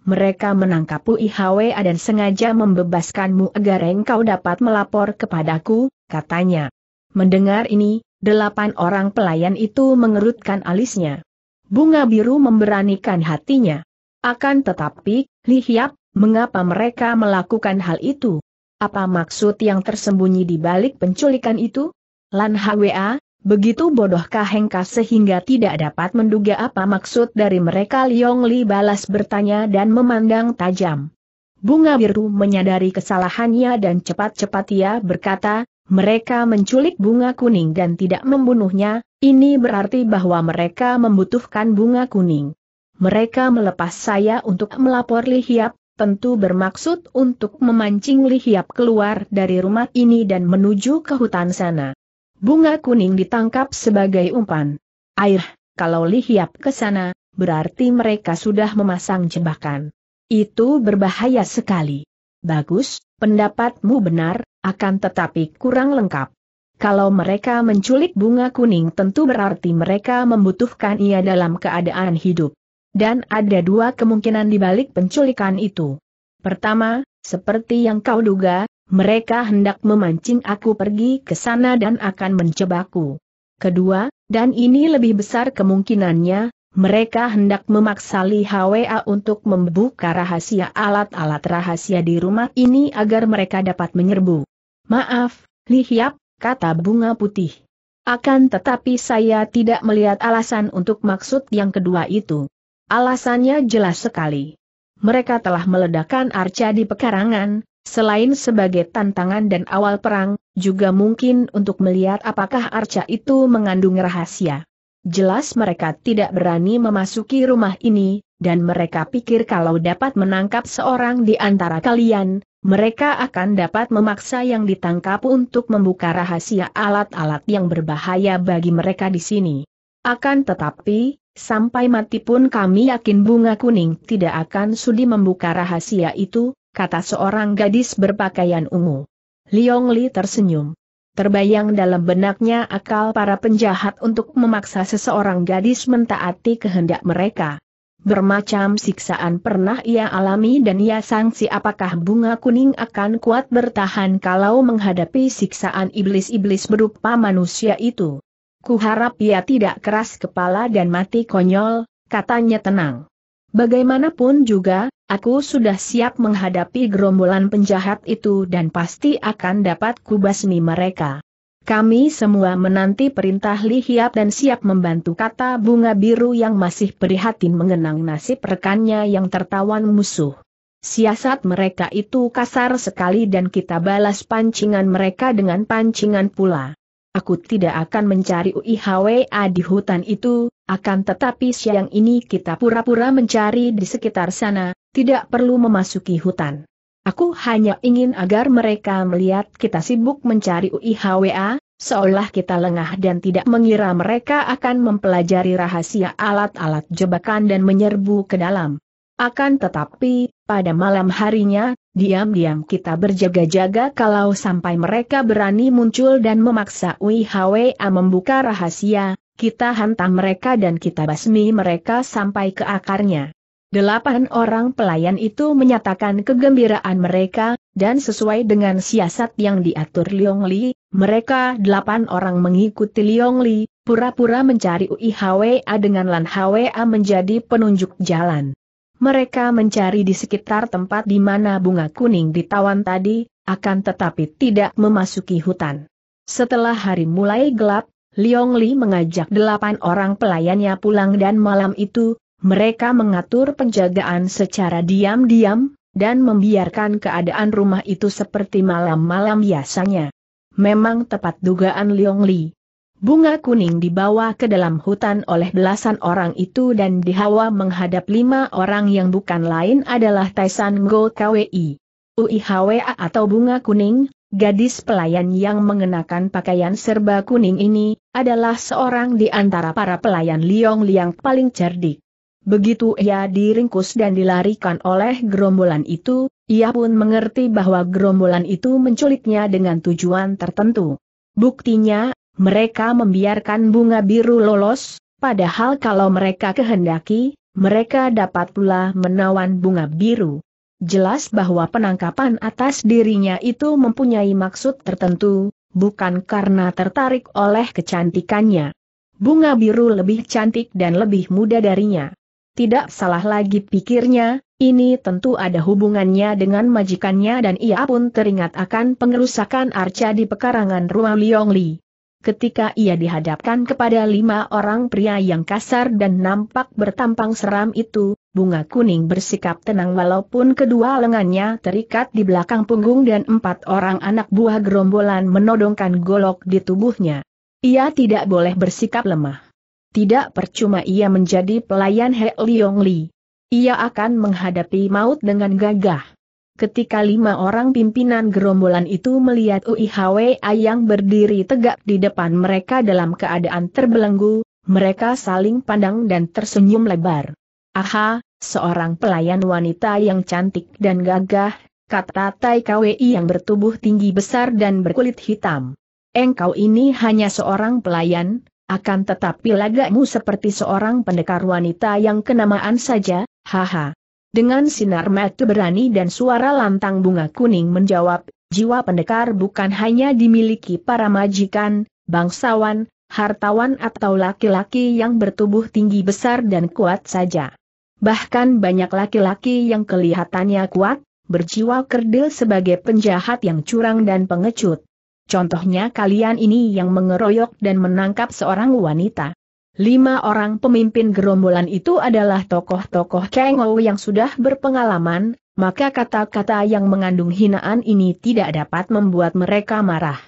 Mereka menangkapmu IHWA dan sengaja membebaskanmu agar engkau dapat melapor kepadaku, katanya. Mendengar ini, delapan orang pelayan itu mengerutkan alisnya. Bunga biru memberanikan hatinya. Akan tetapi, Li Hiap, mengapa mereka melakukan hal itu? Apa maksud yang tersembunyi di balik penculikan itu? Lan Hwa, begitu bodohkah Hengka sehingga tidak dapat menduga apa maksud dari mereka Liong Li balas bertanya dan memandang tajam. Bunga biru menyadari kesalahannya dan cepat-cepat ia berkata, mereka menculik bunga kuning dan tidak membunuhnya, ini berarti bahwa mereka membutuhkan bunga kuning mereka melepas saya untuk melapor Li Hiap, tentu bermaksud untuk memancing Li Hiap keluar dari rumah ini dan menuju ke hutan sana. Bunga kuning ditangkap sebagai umpan. Air, kalau Li Hiap ke sana, berarti mereka sudah memasang jebakan. Itu berbahaya sekali. Bagus, pendapatmu benar, akan tetapi kurang lengkap. Kalau mereka menculik bunga kuning tentu berarti mereka membutuhkan ia dalam keadaan hidup. Dan ada dua kemungkinan di balik penculikan itu. Pertama, seperti yang kau duga, mereka hendak memancing aku pergi ke sana dan akan mencobaku. Kedua, dan ini lebih besar kemungkinannya, mereka hendak memaksa Li Hwa untuk membuka rahasia alat-alat rahasia di rumah ini agar mereka dapat menyerbu. Maaf, Li Hiap, kata bunga putih. Akan tetapi saya tidak melihat alasan untuk maksud yang kedua itu. Alasannya jelas sekali. Mereka telah meledakkan arca di pekarangan, selain sebagai tantangan dan awal perang, juga mungkin untuk melihat apakah arca itu mengandung rahasia. Jelas mereka tidak berani memasuki rumah ini, dan mereka pikir kalau dapat menangkap seorang di antara kalian, mereka akan dapat memaksa yang ditangkap untuk membuka rahasia alat-alat yang berbahaya bagi mereka di sini. Akan tetapi, Sampai mati pun kami yakin bunga kuning tidak akan sudi membuka rahasia itu, kata seorang gadis berpakaian ungu. Liong Li tersenyum. Terbayang dalam benaknya akal para penjahat untuk memaksa seseorang gadis mentaati kehendak mereka. Bermacam siksaan pernah ia alami dan ia sangsi apakah bunga kuning akan kuat bertahan kalau menghadapi siksaan iblis-iblis berupa manusia itu. Kuharap ia tidak keras kepala dan mati konyol, katanya tenang. Bagaimanapun juga, aku sudah siap menghadapi gerombolan penjahat itu dan pasti akan dapat kubasmi mereka. Kami semua menanti perintah Li Hiap dan siap membantu kata bunga biru yang masih prihatin mengenang nasib rekannya yang tertawan musuh. Siasat mereka itu kasar sekali dan kita balas pancingan mereka dengan pancingan pula. Aku tidak akan mencari UIHWA di hutan itu, akan tetapi siang ini kita pura-pura mencari di sekitar sana, tidak perlu memasuki hutan. Aku hanya ingin agar mereka melihat kita sibuk mencari UIHWA, seolah kita lengah dan tidak mengira mereka akan mempelajari rahasia alat-alat jebakan dan menyerbu ke dalam. Akan tetapi, pada malam harinya, diam-diam kita berjaga-jaga kalau sampai mereka berani muncul dan memaksa WHWA membuka rahasia, kita hantam mereka dan kita basmi mereka sampai ke akarnya. Delapan orang pelayan itu menyatakan kegembiraan mereka, dan sesuai dengan siasat yang diatur Liong Li, mereka delapan orang mengikuti Liong Li, pura-pura mencari UIHWA dengan Lan HWA menjadi penunjuk jalan mereka mencari di sekitar tempat di mana bunga kuning ditawan tadi, akan tetapi tidak memasuki hutan. Setelah hari mulai gelap, Liong Li mengajak delapan orang pelayannya pulang dan malam itu, mereka mengatur penjagaan secara diam-diam, dan membiarkan keadaan rumah itu seperti malam-malam biasanya. Memang tepat dugaan Liong Li, Bunga kuning dibawa ke dalam hutan oleh belasan orang itu dan dihawa menghadap lima orang yang bukan lain adalah Taisan Go KWI. UIHWA atau bunga kuning, gadis pelayan yang mengenakan pakaian serba kuning ini, adalah seorang di antara para pelayan Liong Liang paling cerdik. Begitu ia diringkus dan dilarikan oleh gerombolan itu, ia pun mengerti bahwa gerombolan itu menculiknya dengan tujuan tertentu. Buktinya, mereka membiarkan bunga biru lolos, padahal kalau mereka kehendaki, mereka dapat pula menawan bunga biru. Jelas bahwa penangkapan atas dirinya itu mempunyai maksud tertentu, bukan karena tertarik oleh kecantikannya. Bunga biru lebih cantik dan lebih muda darinya. Tidak salah lagi pikirnya, ini tentu ada hubungannya dengan majikannya dan ia pun teringat akan pengerusakan arca di pekarangan rumah Li ketika ia dihadapkan kepada lima orang pria yang kasar dan nampak bertampang seram itu, bunga kuning bersikap tenang walaupun kedua lengannya terikat di belakang punggung dan empat orang anak buah gerombolan menodongkan golok di tubuhnya. Ia tidak boleh bersikap lemah. Tidak percuma ia menjadi pelayan He Liong Li. Ia akan menghadapi maut dengan gagah. Ketika lima orang pimpinan gerombolan itu melihat UIHWA yang berdiri tegak di depan mereka dalam keadaan terbelenggu, mereka saling pandang dan tersenyum lebar. Aha, seorang pelayan wanita yang cantik dan gagah, kata Tai Kwei yang bertubuh tinggi besar dan berkulit hitam. Engkau ini hanya seorang pelayan, akan tetapi lagakmu seperti seorang pendekar wanita yang kenamaan saja, haha. Dengan sinar mata berani dan suara lantang bunga kuning menjawab, jiwa pendekar bukan hanya dimiliki para majikan, bangsawan, hartawan atau laki-laki yang bertubuh tinggi besar dan kuat saja. Bahkan banyak laki-laki yang kelihatannya kuat, berjiwa kerdil sebagai penjahat yang curang dan pengecut. Contohnya kalian ini yang mengeroyok dan menangkap seorang wanita. Lima orang pemimpin gerombolan itu adalah tokoh-tokoh Kengou yang sudah berpengalaman, maka kata-kata yang mengandung hinaan ini tidak dapat membuat mereka marah.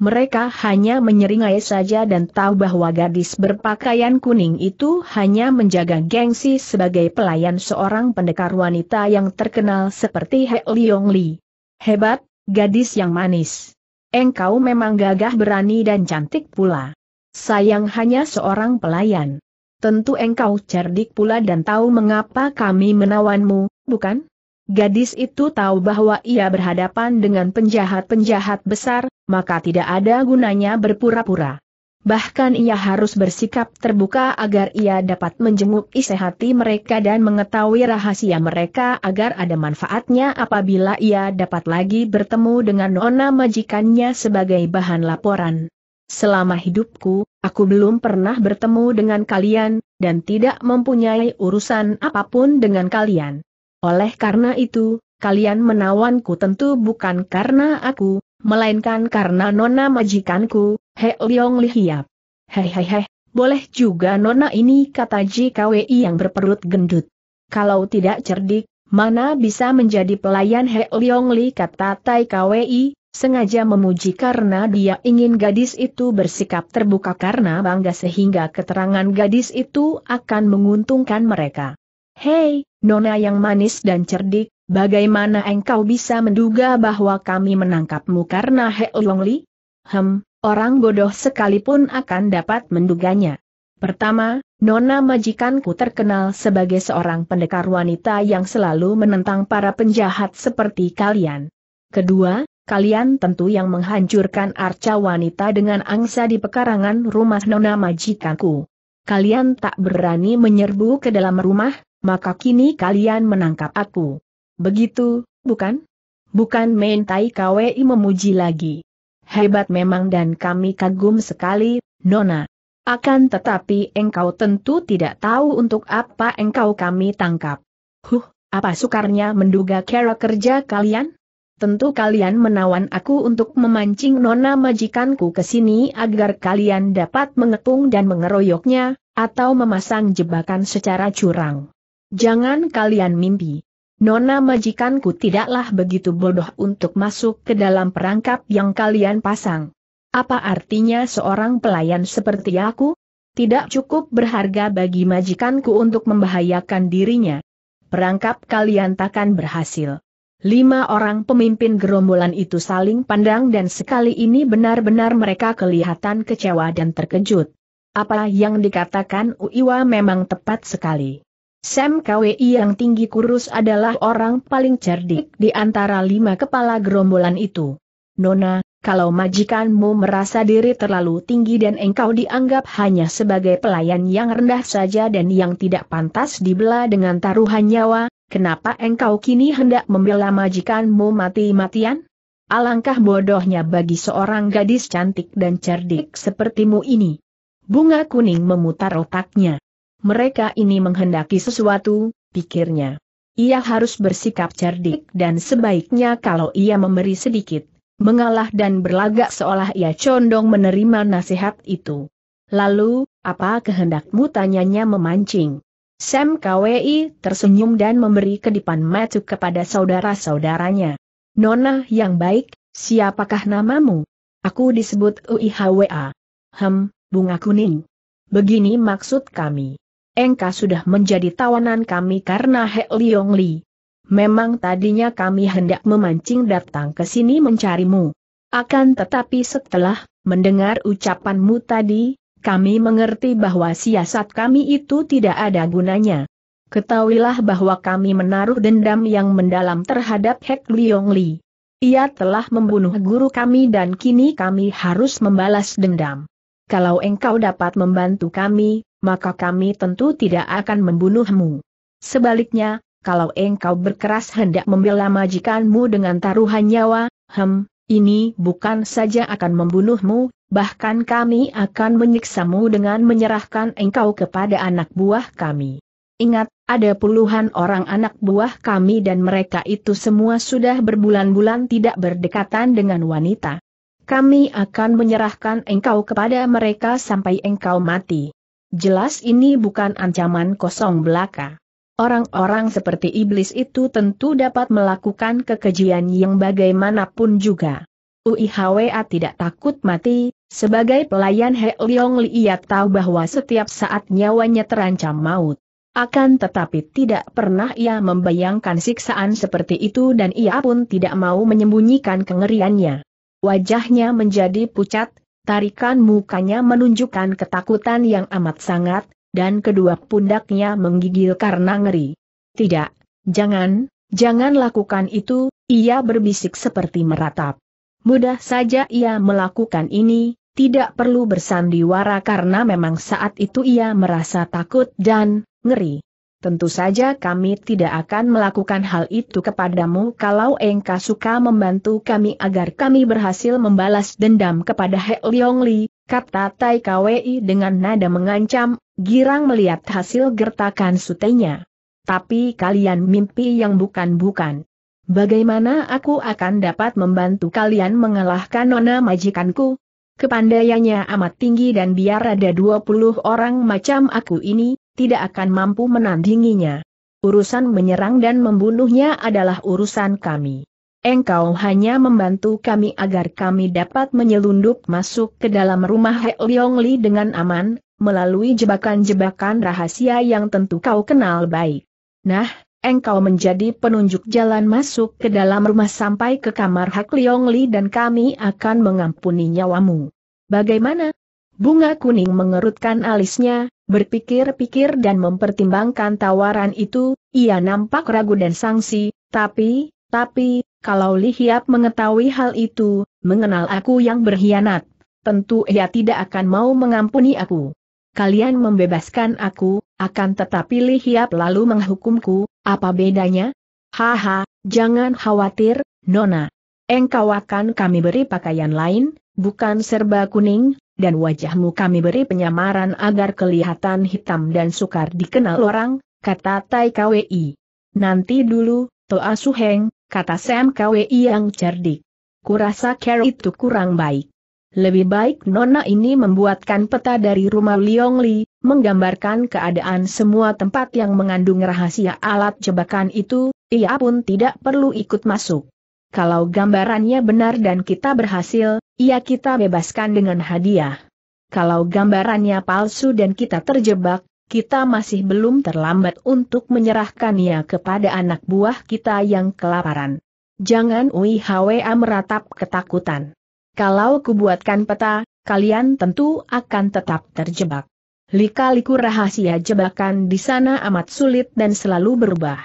Mereka hanya menyeringai saja dan tahu bahwa gadis berpakaian kuning itu hanya menjaga gengsi sebagai pelayan seorang pendekar wanita yang terkenal seperti He Liong Li. Hebat, gadis yang manis. Engkau memang gagah berani dan cantik pula. Sayang hanya seorang pelayan. Tentu engkau cerdik pula dan tahu mengapa kami menawanmu, bukan? Gadis itu tahu bahwa ia berhadapan dengan penjahat-penjahat besar, maka tidak ada gunanya berpura-pura. Bahkan ia harus bersikap terbuka agar ia dapat menjenguk isi hati mereka dan mengetahui rahasia mereka agar ada manfaatnya apabila ia dapat lagi bertemu dengan nona majikannya sebagai bahan laporan. Selama hidupku, aku belum pernah bertemu dengan kalian, dan tidak mempunyai urusan apapun dengan kalian. Oleh karena itu, kalian menawanku tentu bukan karena aku, melainkan karena nona majikanku, He Leong Lihiap. Hehehe, boleh juga nona ini kata JKWI yang berperut gendut. Kalau tidak cerdik, mana bisa menjadi pelayan He Leong Li kata Tai KWI, sengaja memuji karena dia ingin gadis itu bersikap terbuka karena bangga sehingga keterangan gadis itu akan menguntungkan mereka. Hei, nona yang manis dan cerdik, bagaimana engkau bisa menduga bahwa kami menangkapmu karena He Longli? Hem, orang bodoh sekalipun akan dapat menduganya. Pertama, Nona majikanku terkenal sebagai seorang pendekar wanita yang selalu menentang para penjahat seperti kalian. Kedua, kalian tentu yang menghancurkan arca wanita dengan angsa di pekarangan rumah nona majikanku. Kalian tak berani menyerbu ke dalam rumah, maka kini kalian menangkap aku. Begitu, bukan? Bukan main tai KWI memuji lagi. Hebat memang dan kami kagum sekali, Nona. Akan tetapi engkau tentu tidak tahu untuk apa engkau kami tangkap. Huh, apa sukarnya menduga cara kerja kalian? tentu kalian menawan aku untuk memancing nona majikanku ke sini agar kalian dapat mengepung dan mengeroyoknya, atau memasang jebakan secara curang. Jangan kalian mimpi. Nona majikanku tidaklah begitu bodoh untuk masuk ke dalam perangkap yang kalian pasang. Apa artinya seorang pelayan seperti aku? Tidak cukup berharga bagi majikanku untuk membahayakan dirinya. Perangkap kalian takkan berhasil. Lima orang pemimpin gerombolan itu saling pandang dan sekali ini benar-benar mereka kelihatan kecewa dan terkejut. Apa yang dikatakan Uiwa memang tepat sekali. Sam KWI yang tinggi kurus adalah orang paling cerdik di antara lima kepala gerombolan itu. Nona, kalau majikanmu merasa diri terlalu tinggi dan engkau dianggap hanya sebagai pelayan yang rendah saja dan yang tidak pantas dibela dengan taruhan nyawa, kenapa engkau kini hendak membela majikanmu mati-matian? Alangkah bodohnya bagi seorang gadis cantik dan cerdik sepertimu ini. Bunga kuning memutar otaknya. Mereka ini menghendaki sesuatu, pikirnya. Ia harus bersikap cerdik dan sebaiknya kalau ia memberi sedikit mengalah dan berlagak seolah ia condong menerima nasihat itu. Lalu, apa kehendakmu tanyanya memancing? Sam KWI tersenyum dan memberi kedipan mata kepada saudara-saudaranya. Nona yang baik, siapakah namamu? Aku disebut UIHWA. Hem, bunga kuning. Begini maksud kami. Engka sudah menjadi tawanan kami karena Hek Liong Li. Memang tadinya kami hendak memancing datang ke sini mencarimu. Akan tetapi setelah mendengar ucapanmu tadi, kami mengerti bahwa siasat kami itu tidak ada gunanya. Ketahuilah bahwa kami menaruh dendam yang mendalam terhadap Hek Liong Li. Ia telah membunuh guru kami dan kini kami harus membalas dendam. Kalau engkau dapat membantu kami, maka kami tentu tidak akan membunuhmu. Sebaliknya, kalau engkau berkeras hendak membela majikanmu dengan taruhan nyawa, hem, ini bukan saja akan membunuhmu, bahkan kami akan menyiksamu dengan menyerahkan engkau kepada anak buah kami. Ingat, ada puluhan orang anak buah kami dan mereka itu semua sudah berbulan-bulan tidak berdekatan dengan wanita. Kami akan menyerahkan engkau kepada mereka sampai engkau mati. Jelas ini bukan ancaman kosong belaka. Orang-orang seperti iblis itu tentu dapat melakukan kekejian yang bagaimanapun juga. UIHWA tidak takut mati, sebagai pelayan He Leong Li ia tahu bahwa setiap saat nyawanya terancam maut. Akan tetapi tidak pernah ia membayangkan siksaan seperti itu dan ia pun tidak mau menyembunyikan kengeriannya. Wajahnya menjadi pucat, tarikan mukanya menunjukkan ketakutan yang amat sangat, dan kedua pundaknya menggigil karena ngeri. Tidak, jangan, jangan lakukan itu, ia berbisik seperti meratap. Mudah saja ia melakukan ini, tidak perlu bersandiwara karena memang saat itu ia merasa takut dan ngeri. Tentu saja kami tidak akan melakukan hal itu kepadamu kalau engkau suka membantu kami agar kami berhasil membalas dendam kepada He Leong Li, kata Tai Kwi dengan nada mengancam, girang melihat hasil gertakan sutenya. Tapi kalian mimpi yang bukan-bukan. Bagaimana aku akan dapat membantu kalian mengalahkan nona majikanku? Kepandaiannya amat tinggi dan biar ada 20 orang macam aku ini, tidak akan mampu menandinginya. Urusan menyerang dan membunuhnya adalah urusan kami engkau hanya membantu kami agar kami dapat menyelundup masuk ke dalam rumah He Leong Li dengan aman, melalui jebakan-jebakan rahasia yang tentu kau kenal baik. Nah, engkau menjadi penunjuk jalan masuk ke dalam rumah sampai ke kamar Hak Leong Li dan kami akan mengampuni nyawamu. Bagaimana? Bunga kuning mengerutkan alisnya, berpikir-pikir dan mempertimbangkan tawaran itu, ia nampak ragu dan sangsi, tapi, tapi, kalau Li Hiap mengetahui hal itu, mengenal aku yang berkhianat, tentu ia tidak akan mau mengampuni aku. Kalian membebaskan aku, akan tetapi Li Hiap lalu menghukumku, apa bedanya? Haha, jangan khawatir, Nona. Engkau akan kami beri pakaian lain, bukan serba kuning, dan wajahmu kami beri penyamaran agar kelihatan hitam dan sukar dikenal orang, kata Tai Kwi. Nanti dulu, Toa Suheng, kata Sam Kwei yang cerdik. Kurasa Carol itu kurang baik. Lebih baik Nona ini membuatkan peta dari rumah Liong Li, menggambarkan keadaan semua tempat yang mengandung rahasia alat jebakan itu, ia pun tidak perlu ikut masuk. Kalau gambarannya benar dan kita berhasil, ia ya kita bebaskan dengan hadiah. Kalau gambarannya palsu dan kita terjebak, kita masih belum terlambat untuk menyerahkannya kepada anak buah kita yang kelaparan. Jangan Ui Hwa meratap ketakutan. Kalau kubuatkan peta, kalian tentu akan tetap terjebak. Lika-liku rahasia jebakan di sana amat sulit dan selalu berubah.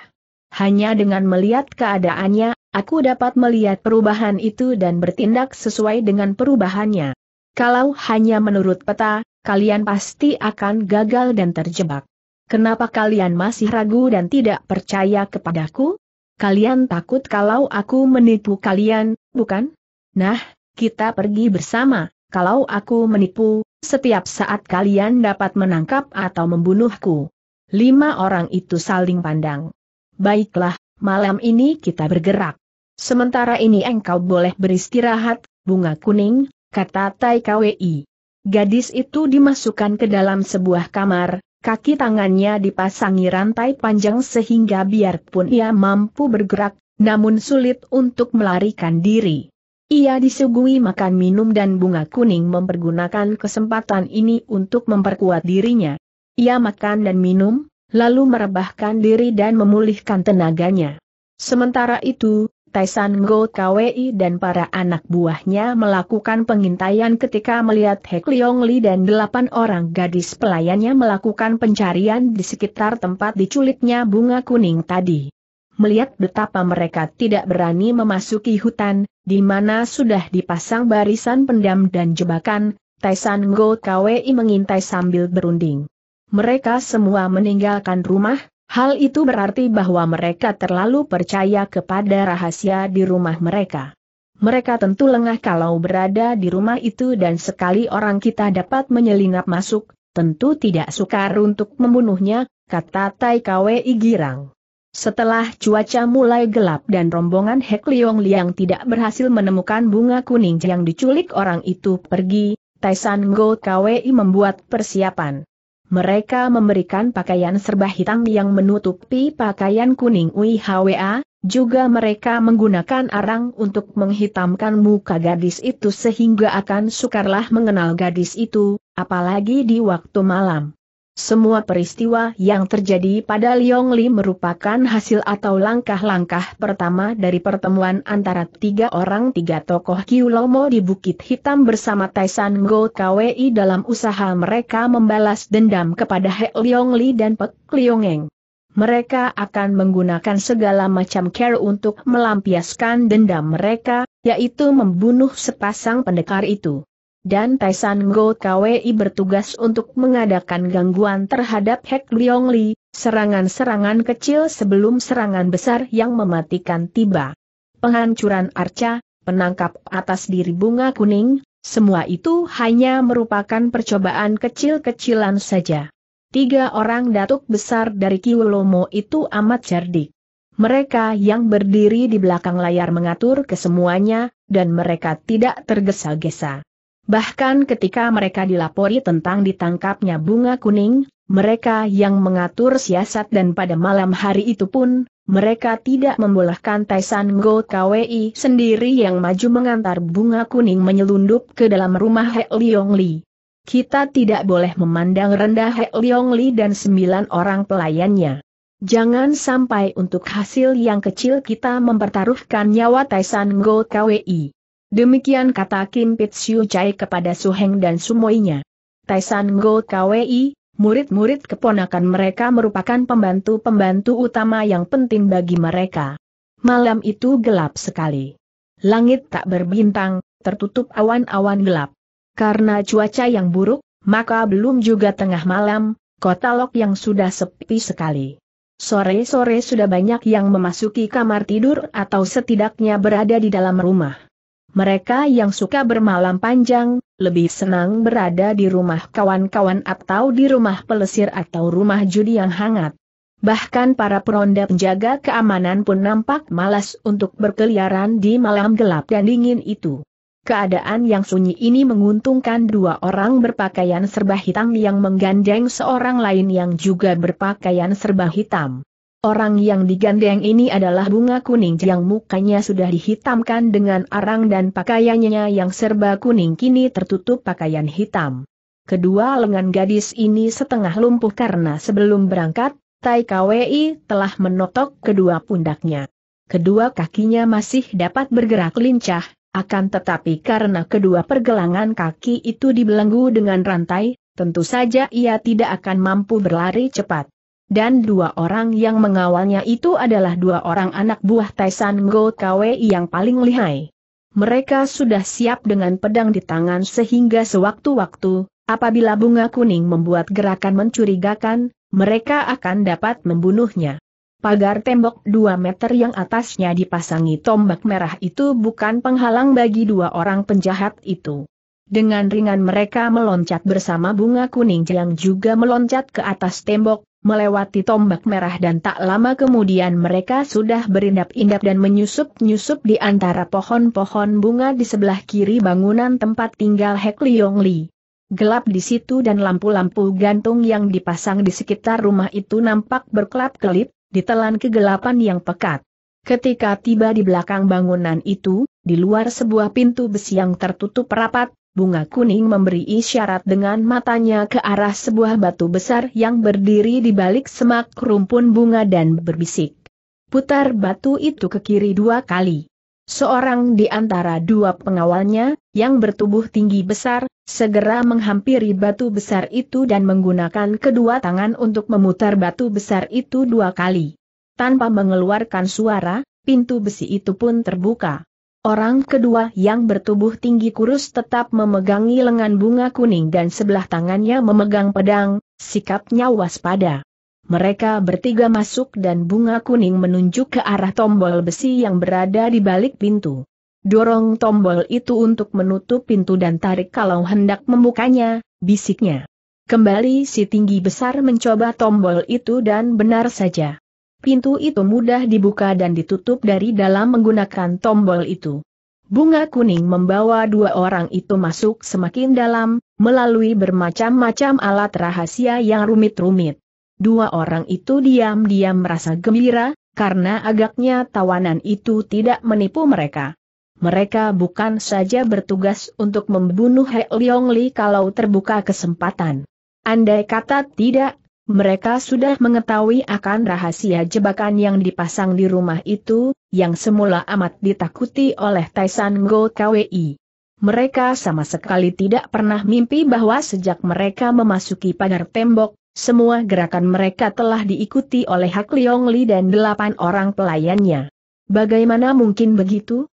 Hanya dengan melihat keadaannya, aku dapat melihat perubahan itu dan bertindak sesuai dengan perubahannya. Kalau hanya menurut peta, kalian pasti akan gagal dan terjebak. Kenapa kalian masih ragu dan tidak percaya kepadaku? Kalian takut kalau aku menipu kalian, bukan? Nah, kita pergi bersama. Kalau aku menipu, setiap saat kalian dapat menangkap atau membunuhku. Lima orang itu saling pandang. Baiklah, malam ini kita bergerak. Sementara ini engkau boleh beristirahat, bunga kuning, kata Tai KWI. Gadis itu dimasukkan ke dalam sebuah kamar, kaki tangannya dipasangi rantai panjang sehingga biarpun ia mampu bergerak, namun sulit untuk melarikan diri. Ia disuguhi makan minum dan bunga kuning mempergunakan kesempatan ini untuk memperkuat dirinya. Ia makan dan minum, lalu merebahkan diri dan memulihkan tenaganya. Sementara itu, Taisan Go Kwi dan para anak buahnya melakukan pengintaian ketika melihat Hek Leong Li dan delapan orang gadis pelayannya melakukan pencarian di sekitar tempat diculiknya bunga kuning tadi. Melihat betapa mereka tidak berani memasuki hutan, di mana sudah dipasang barisan pendam dan jebakan, Taisan Go Kwi mengintai sambil berunding. Mereka semua meninggalkan rumah, Hal itu berarti bahwa mereka terlalu percaya kepada rahasia di rumah mereka. Mereka tentu lengah kalau berada di rumah itu dan sekali orang kita dapat menyelinap masuk, tentu tidak sukar untuk membunuhnya, kata Tai Kwe Girang. Setelah cuaca mulai gelap dan rombongan Hek Liong Liang tidak berhasil menemukan bunga kuning yang diculik orang itu pergi, Tai San Go I membuat persiapan. Mereka memberikan pakaian serba hitam yang menutupi pakaian kuning UIHWA, juga mereka menggunakan arang untuk menghitamkan muka gadis itu sehingga akan sukarlah mengenal gadis itu, apalagi di waktu malam. Semua peristiwa yang terjadi pada Liong Li merupakan hasil atau langkah-langkah pertama dari pertemuan antara tiga orang tiga tokoh Kiulomo di Bukit Hitam bersama Taisan Go KWI dalam usaha mereka membalas dendam kepada He Liong Li dan Pek Liongeng. Mereka akan menggunakan segala macam care untuk melampiaskan dendam mereka, yaitu membunuh sepasang pendekar itu dan Taisan Go KWI bertugas untuk mengadakan gangguan terhadap Hek Leong Li, serangan-serangan kecil sebelum serangan besar yang mematikan tiba. Penghancuran arca, penangkap atas diri bunga kuning, semua itu hanya merupakan percobaan kecil-kecilan saja. Tiga orang datuk besar dari Kiwolomo itu amat cerdik. Mereka yang berdiri di belakang layar mengatur kesemuanya, dan mereka tidak tergesa-gesa. Bahkan ketika mereka dilapori tentang ditangkapnya bunga kuning, mereka yang mengatur siasat dan pada malam hari itu pun, mereka tidak membolehkan Taisan Go KWI sendiri yang maju mengantar bunga kuning menyelundup ke dalam rumah He Leong Li. Kita tidak boleh memandang rendah He Leong Li dan sembilan orang pelayannya. Jangan sampai untuk hasil yang kecil kita mempertaruhkan nyawa Taisan Go KWI. Demikian kata Kim Siu Chai kepada Su Heng dan Sumoinya. Taisan Go Kwi, murid-murid keponakan mereka merupakan pembantu-pembantu utama yang penting bagi mereka. Malam itu gelap sekali. Langit tak berbintang, tertutup awan-awan gelap. Karena cuaca yang buruk, maka belum juga tengah malam, kota Lok yang sudah sepi sekali. Sore-sore sudah banyak yang memasuki kamar tidur atau setidaknya berada di dalam rumah mereka yang suka bermalam panjang, lebih senang berada di rumah kawan-kawan atau di rumah pelesir atau rumah judi yang hangat. Bahkan para peronda penjaga keamanan pun nampak malas untuk berkeliaran di malam gelap dan dingin itu. Keadaan yang sunyi ini menguntungkan dua orang berpakaian serba hitam yang menggandeng seorang lain yang juga berpakaian serba hitam. Orang yang digandeng ini adalah bunga kuning yang mukanya sudah dihitamkan dengan arang dan pakaiannya yang serba kuning kini tertutup pakaian hitam. Kedua lengan gadis ini setengah lumpuh karena sebelum berangkat, Tai KWI telah menotok kedua pundaknya. Kedua kakinya masih dapat bergerak lincah, akan tetapi karena kedua pergelangan kaki itu dibelenggu dengan rantai, tentu saja ia tidak akan mampu berlari cepat dan dua orang yang mengawalnya itu adalah dua orang anak buah Taisan Go Kwe yang paling lihai. Mereka sudah siap dengan pedang di tangan sehingga sewaktu-waktu, apabila bunga kuning membuat gerakan mencurigakan, mereka akan dapat membunuhnya. Pagar tembok dua meter yang atasnya dipasangi tombak merah itu bukan penghalang bagi dua orang penjahat itu. Dengan ringan mereka meloncat bersama bunga kuning yang juga meloncat ke atas tembok, melewati tombak merah dan tak lama kemudian mereka sudah berindap-indap dan menyusup-nyusup di antara pohon-pohon bunga di sebelah kiri bangunan tempat tinggal Hek Liong Li. Gelap di situ dan lampu-lampu gantung yang dipasang di sekitar rumah itu nampak berkelap-kelip, ditelan kegelapan yang pekat. Ketika tiba di belakang bangunan itu, di luar sebuah pintu besi yang tertutup rapat, bunga kuning memberi isyarat dengan matanya ke arah sebuah batu besar yang berdiri di balik semak rumpun bunga dan berbisik. Putar batu itu ke kiri dua kali. Seorang di antara dua pengawalnya, yang bertubuh tinggi besar, segera menghampiri batu besar itu dan menggunakan kedua tangan untuk memutar batu besar itu dua kali. Tanpa mengeluarkan suara, pintu besi itu pun terbuka. Orang kedua yang bertubuh tinggi kurus tetap memegangi lengan bunga kuning dan sebelah tangannya memegang pedang, sikapnya waspada. Mereka bertiga masuk dan bunga kuning menunjuk ke arah tombol besi yang berada di balik pintu. Dorong tombol itu untuk menutup pintu dan tarik kalau hendak membukanya, bisiknya. Kembali si tinggi besar mencoba tombol itu dan benar saja. Pintu itu mudah dibuka dan ditutup dari dalam menggunakan tombol itu. Bunga kuning membawa dua orang itu masuk semakin dalam, melalui bermacam-macam alat rahasia yang rumit-rumit. Dua orang itu diam-diam merasa gembira, karena agaknya tawanan itu tidak menipu mereka. Mereka bukan saja bertugas untuk membunuh He Leong Li kalau terbuka kesempatan. Andai kata tidak, mereka sudah mengetahui akan rahasia jebakan yang dipasang di rumah itu, yang semula amat ditakuti oleh Taisan Go KWI. Mereka sama sekali tidak pernah mimpi bahwa sejak mereka memasuki pagar tembok, semua gerakan mereka telah diikuti oleh Hak Leong Li dan delapan orang pelayannya. Bagaimana mungkin begitu?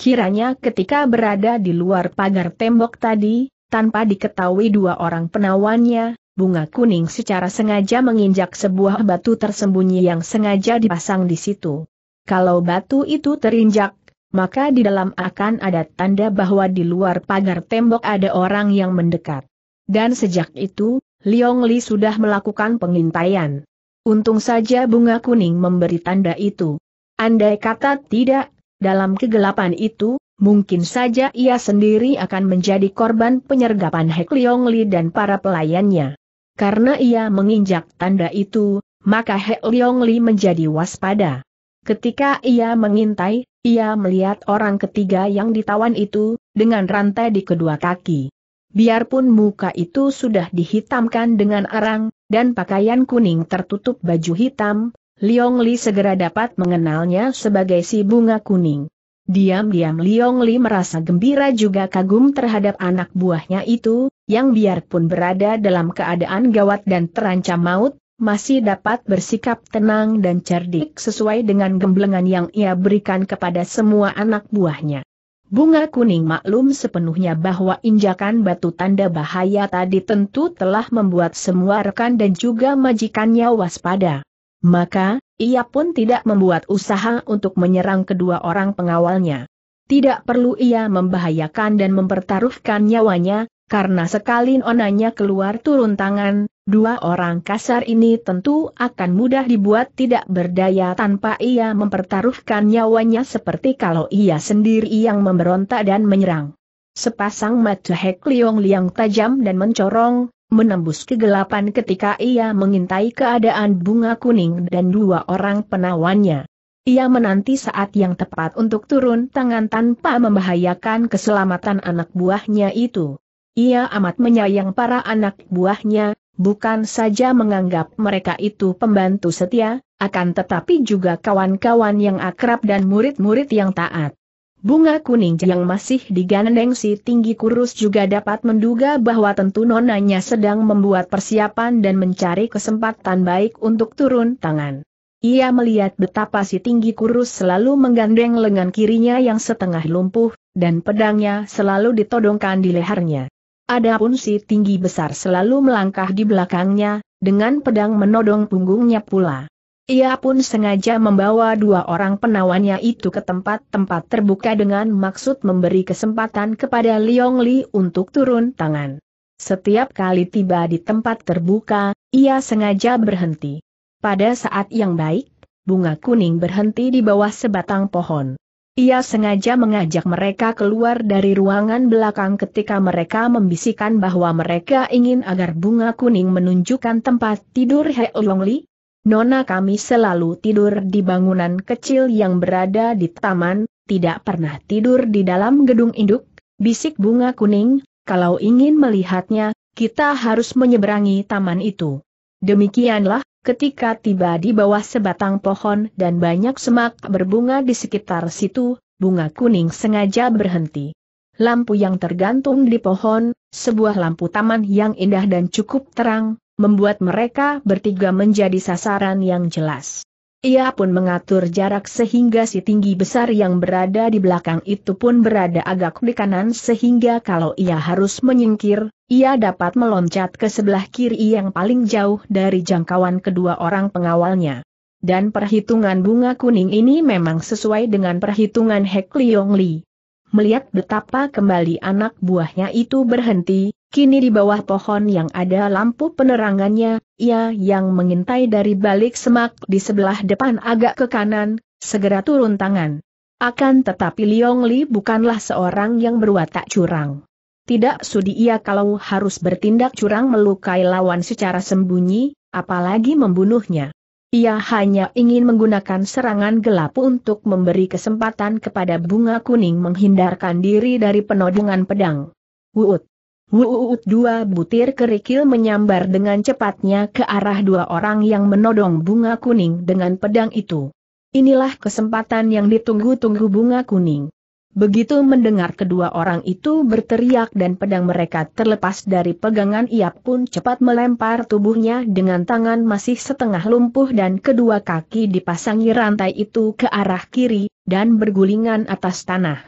Kiranya ketika berada di luar pagar tembok tadi, tanpa diketahui dua orang penawannya, bunga kuning secara sengaja menginjak sebuah batu tersembunyi yang sengaja dipasang di situ. Kalau batu itu terinjak, maka di dalam akan ada tanda bahwa di luar pagar tembok ada orang yang mendekat. Dan sejak itu, Liong Li sudah melakukan pengintaian. Untung saja bunga kuning memberi tanda itu. Andai kata tidak, dalam kegelapan itu, mungkin saja ia sendiri akan menjadi korban penyergapan Hek Liong Li dan para pelayannya. Karena ia menginjak tanda itu, maka He Leong Li menjadi waspada. Ketika ia mengintai, ia melihat orang ketiga yang ditawan itu, dengan rantai di kedua kaki. Biarpun muka itu sudah dihitamkan dengan arang, dan pakaian kuning tertutup baju hitam, Liong Li segera dapat mengenalnya sebagai si bunga kuning. Diam-diam Liong Li merasa gembira juga kagum terhadap anak buahnya itu, yang biarpun berada dalam keadaan gawat dan terancam maut, masih dapat bersikap tenang dan cerdik sesuai dengan gemblengan yang ia berikan kepada semua anak buahnya. Bunga kuning maklum sepenuhnya bahwa injakan batu tanda bahaya tadi tentu telah membuat semua rekan dan juga majikannya waspada. Maka, ia pun tidak membuat usaha untuk menyerang kedua orang pengawalnya. Tidak perlu ia membahayakan dan mempertaruhkan nyawanya, karena sekali onanya keluar turun tangan, dua orang kasar ini tentu akan mudah dibuat tidak berdaya tanpa ia mempertaruhkan nyawanya seperti kalau ia sendiri yang memberontak dan menyerang. Sepasang mata Hek Liong Liang tajam dan mencorong, menembus kegelapan ketika ia mengintai keadaan bunga kuning dan dua orang penawannya. Ia menanti saat yang tepat untuk turun tangan tanpa membahayakan keselamatan anak buahnya itu. Ia amat menyayang para anak buahnya, bukan saja menganggap mereka itu pembantu setia, akan tetapi juga kawan-kawan yang akrab dan murid-murid yang taat. Bunga kuning yang masih digandeng si tinggi kurus juga dapat menduga bahwa tentu nonanya sedang membuat persiapan dan mencari kesempatan baik untuk turun tangan. Ia melihat betapa si tinggi kurus selalu menggandeng lengan kirinya yang setengah lumpuh, dan pedangnya selalu ditodongkan di lehernya. Adapun si tinggi besar selalu melangkah di belakangnya, dengan pedang menodong punggungnya pula. Ia pun sengaja membawa dua orang penawannya itu ke tempat-tempat terbuka dengan maksud memberi kesempatan kepada Liong Li untuk turun tangan. Setiap kali tiba di tempat terbuka, ia sengaja berhenti. Pada saat yang baik, bunga kuning berhenti di bawah sebatang pohon. Ia sengaja mengajak mereka keluar dari ruangan belakang ketika mereka membisikkan bahwa mereka ingin agar bunga kuning menunjukkan tempat tidur He Long Li, Nona kami selalu tidur di bangunan kecil yang berada di taman, tidak pernah tidur di dalam gedung induk, bisik bunga kuning, kalau ingin melihatnya, kita harus menyeberangi taman itu. Demikianlah, ketika tiba di bawah sebatang pohon dan banyak semak berbunga di sekitar situ, bunga kuning sengaja berhenti. Lampu yang tergantung di pohon, sebuah lampu taman yang indah dan cukup terang, membuat mereka bertiga menjadi sasaran yang jelas. Ia pun mengatur jarak sehingga si tinggi besar yang berada di belakang itu pun berada agak di kanan sehingga kalau ia harus menyingkir, ia dapat meloncat ke sebelah kiri yang paling jauh dari jangkauan kedua orang pengawalnya. Dan perhitungan bunga kuning ini memang sesuai dengan perhitungan Hek Leong Li. Melihat betapa kembali anak buahnya itu berhenti, Kini di bawah pohon yang ada lampu penerangannya, ia yang mengintai dari balik semak di sebelah depan agak ke kanan, segera turun tangan. Akan tetapi Liong Li bukanlah seorang yang berwatak curang. Tidak sudi ia kalau harus bertindak curang melukai lawan secara sembunyi, apalagi membunuhnya. Ia hanya ingin menggunakan serangan gelap untuk memberi kesempatan kepada bunga kuning menghindarkan diri dari penodongan pedang. Wuut! Wuut dua butir kerikil menyambar dengan cepatnya ke arah dua orang yang menodong bunga kuning dengan pedang itu. Inilah kesempatan yang ditunggu-tunggu bunga kuning. Begitu mendengar kedua orang itu berteriak dan pedang mereka terlepas dari pegangan ia pun cepat melempar tubuhnya dengan tangan masih setengah lumpuh dan kedua kaki dipasangi rantai itu ke arah kiri, dan bergulingan atas tanah.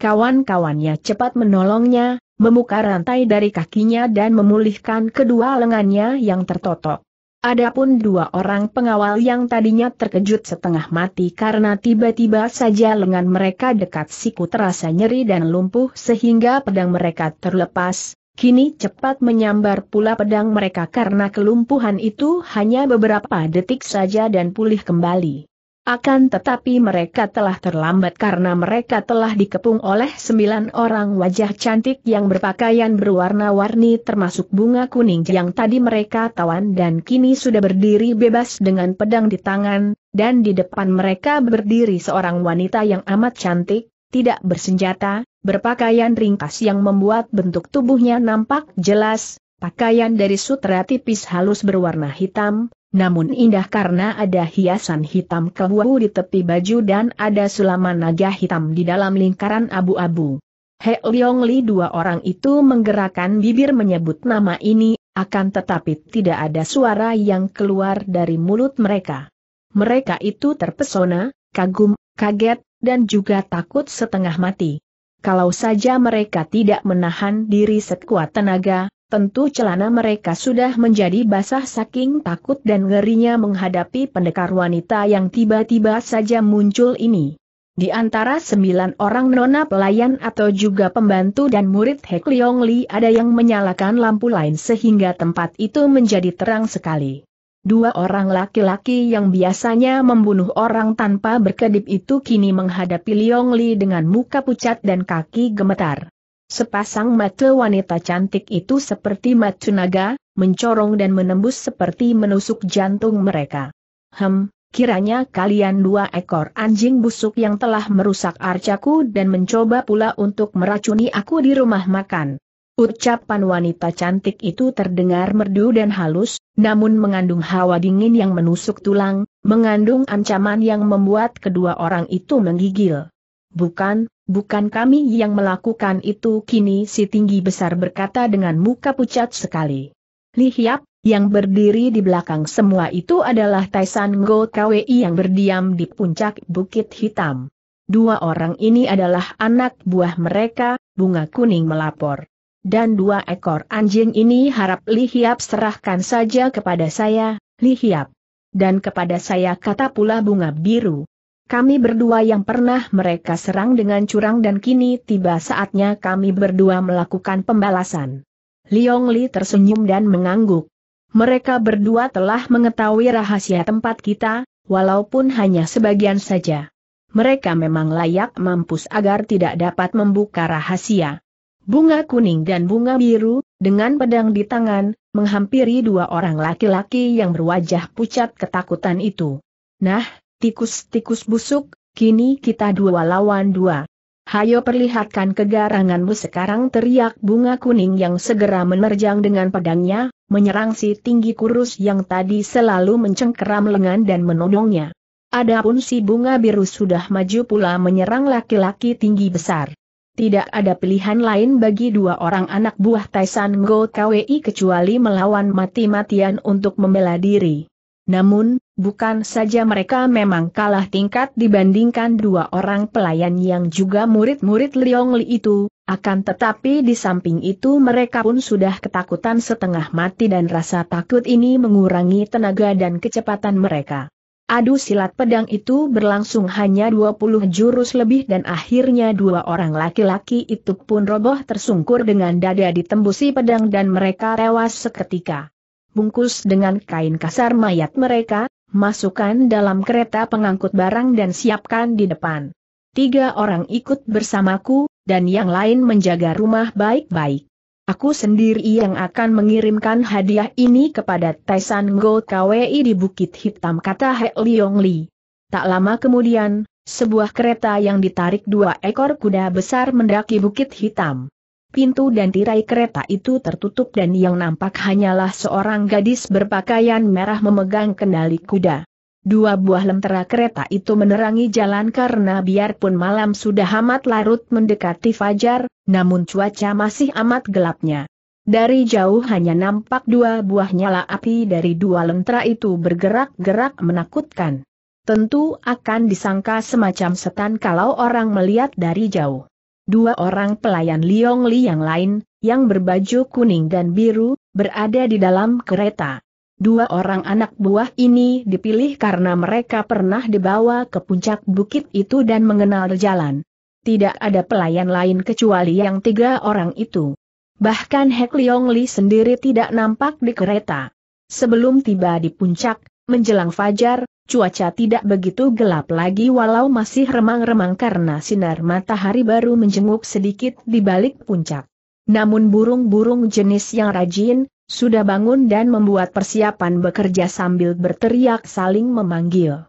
Kawan-kawannya cepat menolongnya, memuka rantai dari kakinya dan memulihkan kedua lengannya yang tertotok. Adapun dua orang pengawal yang tadinya terkejut setengah mati karena tiba-tiba saja lengan mereka dekat siku terasa nyeri dan lumpuh sehingga pedang mereka terlepas, kini cepat menyambar pula pedang mereka karena kelumpuhan itu hanya beberapa detik saja dan pulih kembali. Akan tetapi mereka telah terlambat karena mereka telah dikepung oleh sembilan orang wajah cantik yang berpakaian berwarna-warni termasuk bunga kuning yang tadi mereka tawan dan kini sudah berdiri bebas dengan pedang di tangan, dan di depan mereka berdiri seorang wanita yang amat cantik, tidak bersenjata, berpakaian ringkas yang membuat bentuk tubuhnya nampak jelas, pakaian dari sutra tipis halus berwarna hitam, namun indah karena ada hiasan hitam keluar di tepi baju dan ada sulaman naga hitam di dalam lingkaran abu-abu. He Leong Li dua orang itu menggerakkan bibir menyebut nama ini, akan tetapi tidak ada suara yang keluar dari mulut mereka. Mereka itu terpesona, kagum, kaget, dan juga takut setengah mati. Kalau saja mereka tidak menahan diri sekuat tenaga, Tentu celana mereka sudah menjadi basah saking takut dan ngerinya menghadapi pendekar wanita yang tiba-tiba saja muncul ini. Di antara sembilan orang nona pelayan atau juga pembantu dan murid Hek Leong Li ada yang menyalakan lampu lain sehingga tempat itu menjadi terang sekali. Dua orang laki-laki yang biasanya membunuh orang tanpa berkedip itu kini menghadapi Leong Li dengan muka pucat dan kaki gemetar. Sepasang mata wanita cantik itu seperti mata naga, mencorong dan menembus seperti menusuk jantung mereka. Hem, kiranya kalian dua ekor anjing busuk yang telah merusak arcaku dan mencoba pula untuk meracuni aku di rumah makan. Ucapan wanita cantik itu terdengar merdu dan halus, namun mengandung hawa dingin yang menusuk tulang, mengandung ancaman yang membuat kedua orang itu menggigil. Bukan, bukan kami yang melakukan itu kini si tinggi besar berkata dengan muka pucat sekali. Lihiap, yang berdiri di belakang semua itu adalah Taisan Go Kwi yang berdiam di puncak Bukit Hitam. Dua orang ini adalah anak buah mereka, Bunga Kuning melapor. Dan dua ekor anjing ini harap Lihiap serahkan saja kepada saya, Lihiap. Dan kepada saya kata pula Bunga Biru. Kami berdua yang pernah mereka serang dengan curang dan kini tiba saatnya kami berdua melakukan pembalasan. Liong Li tersenyum dan mengangguk. Mereka berdua telah mengetahui rahasia tempat kita, walaupun hanya sebagian saja. Mereka memang layak mampus agar tidak dapat membuka rahasia. Bunga kuning dan bunga biru, dengan pedang di tangan, menghampiri dua orang laki-laki yang berwajah pucat ketakutan itu. Nah, Tikus-tikus busuk, kini kita dua lawan dua. Hayo perlihatkan kegaranganmu sekarang teriak bunga kuning yang segera menerjang dengan pedangnya, menyerang si tinggi kurus yang tadi selalu mencengkeram lengan dan menodongnya. Adapun si bunga biru sudah maju pula menyerang laki-laki tinggi besar. Tidak ada pilihan lain bagi dua orang anak buah Taisan Go KWI kecuali melawan mati-matian untuk membela diri. Namun, Bukan saja mereka memang kalah tingkat dibandingkan dua orang pelayan yang juga murid-murid Liong Li itu, akan tetapi di samping itu mereka pun sudah ketakutan setengah mati dan rasa takut ini mengurangi tenaga dan kecepatan mereka. Adu silat pedang itu berlangsung hanya 20 jurus lebih dan akhirnya dua orang laki-laki itu pun roboh tersungkur dengan dada ditembusi pedang dan mereka tewas seketika bungkus dengan kain kasar mayat mereka, masukkan dalam kereta pengangkut barang dan siapkan di depan. Tiga orang ikut bersamaku, dan yang lain menjaga rumah baik-baik. Aku sendiri yang akan mengirimkan hadiah ini kepada Taisan Go KWI di Bukit Hitam kata He Liong Li. Tak lama kemudian, sebuah kereta yang ditarik dua ekor kuda besar mendaki Bukit Hitam. Pintu dan tirai kereta itu tertutup dan yang nampak hanyalah seorang gadis berpakaian merah memegang kendali kuda. Dua buah lentera kereta itu menerangi jalan karena biarpun malam sudah amat larut mendekati fajar, namun cuaca masih amat gelapnya. Dari jauh hanya nampak dua buah nyala api dari dua lentera itu bergerak-gerak menakutkan. Tentu akan disangka semacam setan kalau orang melihat dari jauh. Dua orang pelayan Liong Li yang lain, yang berbaju kuning dan biru, berada di dalam kereta. Dua orang anak buah ini dipilih karena mereka pernah dibawa ke puncak bukit itu dan mengenal jalan. Tidak ada pelayan lain kecuali yang tiga orang itu. Bahkan Hek Liong Li sendiri tidak nampak di kereta. Sebelum tiba di puncak, Menjelang fajar, cuaca tidak begitu gelap lagi walau masih remang-remang karena sinar matahari baru menjenguk sedikit di balik puncak. Namun burung-burung jenis yang rajin, sudah bangun dan membuat persiapan bekerja sambil berteriak saling memanggil.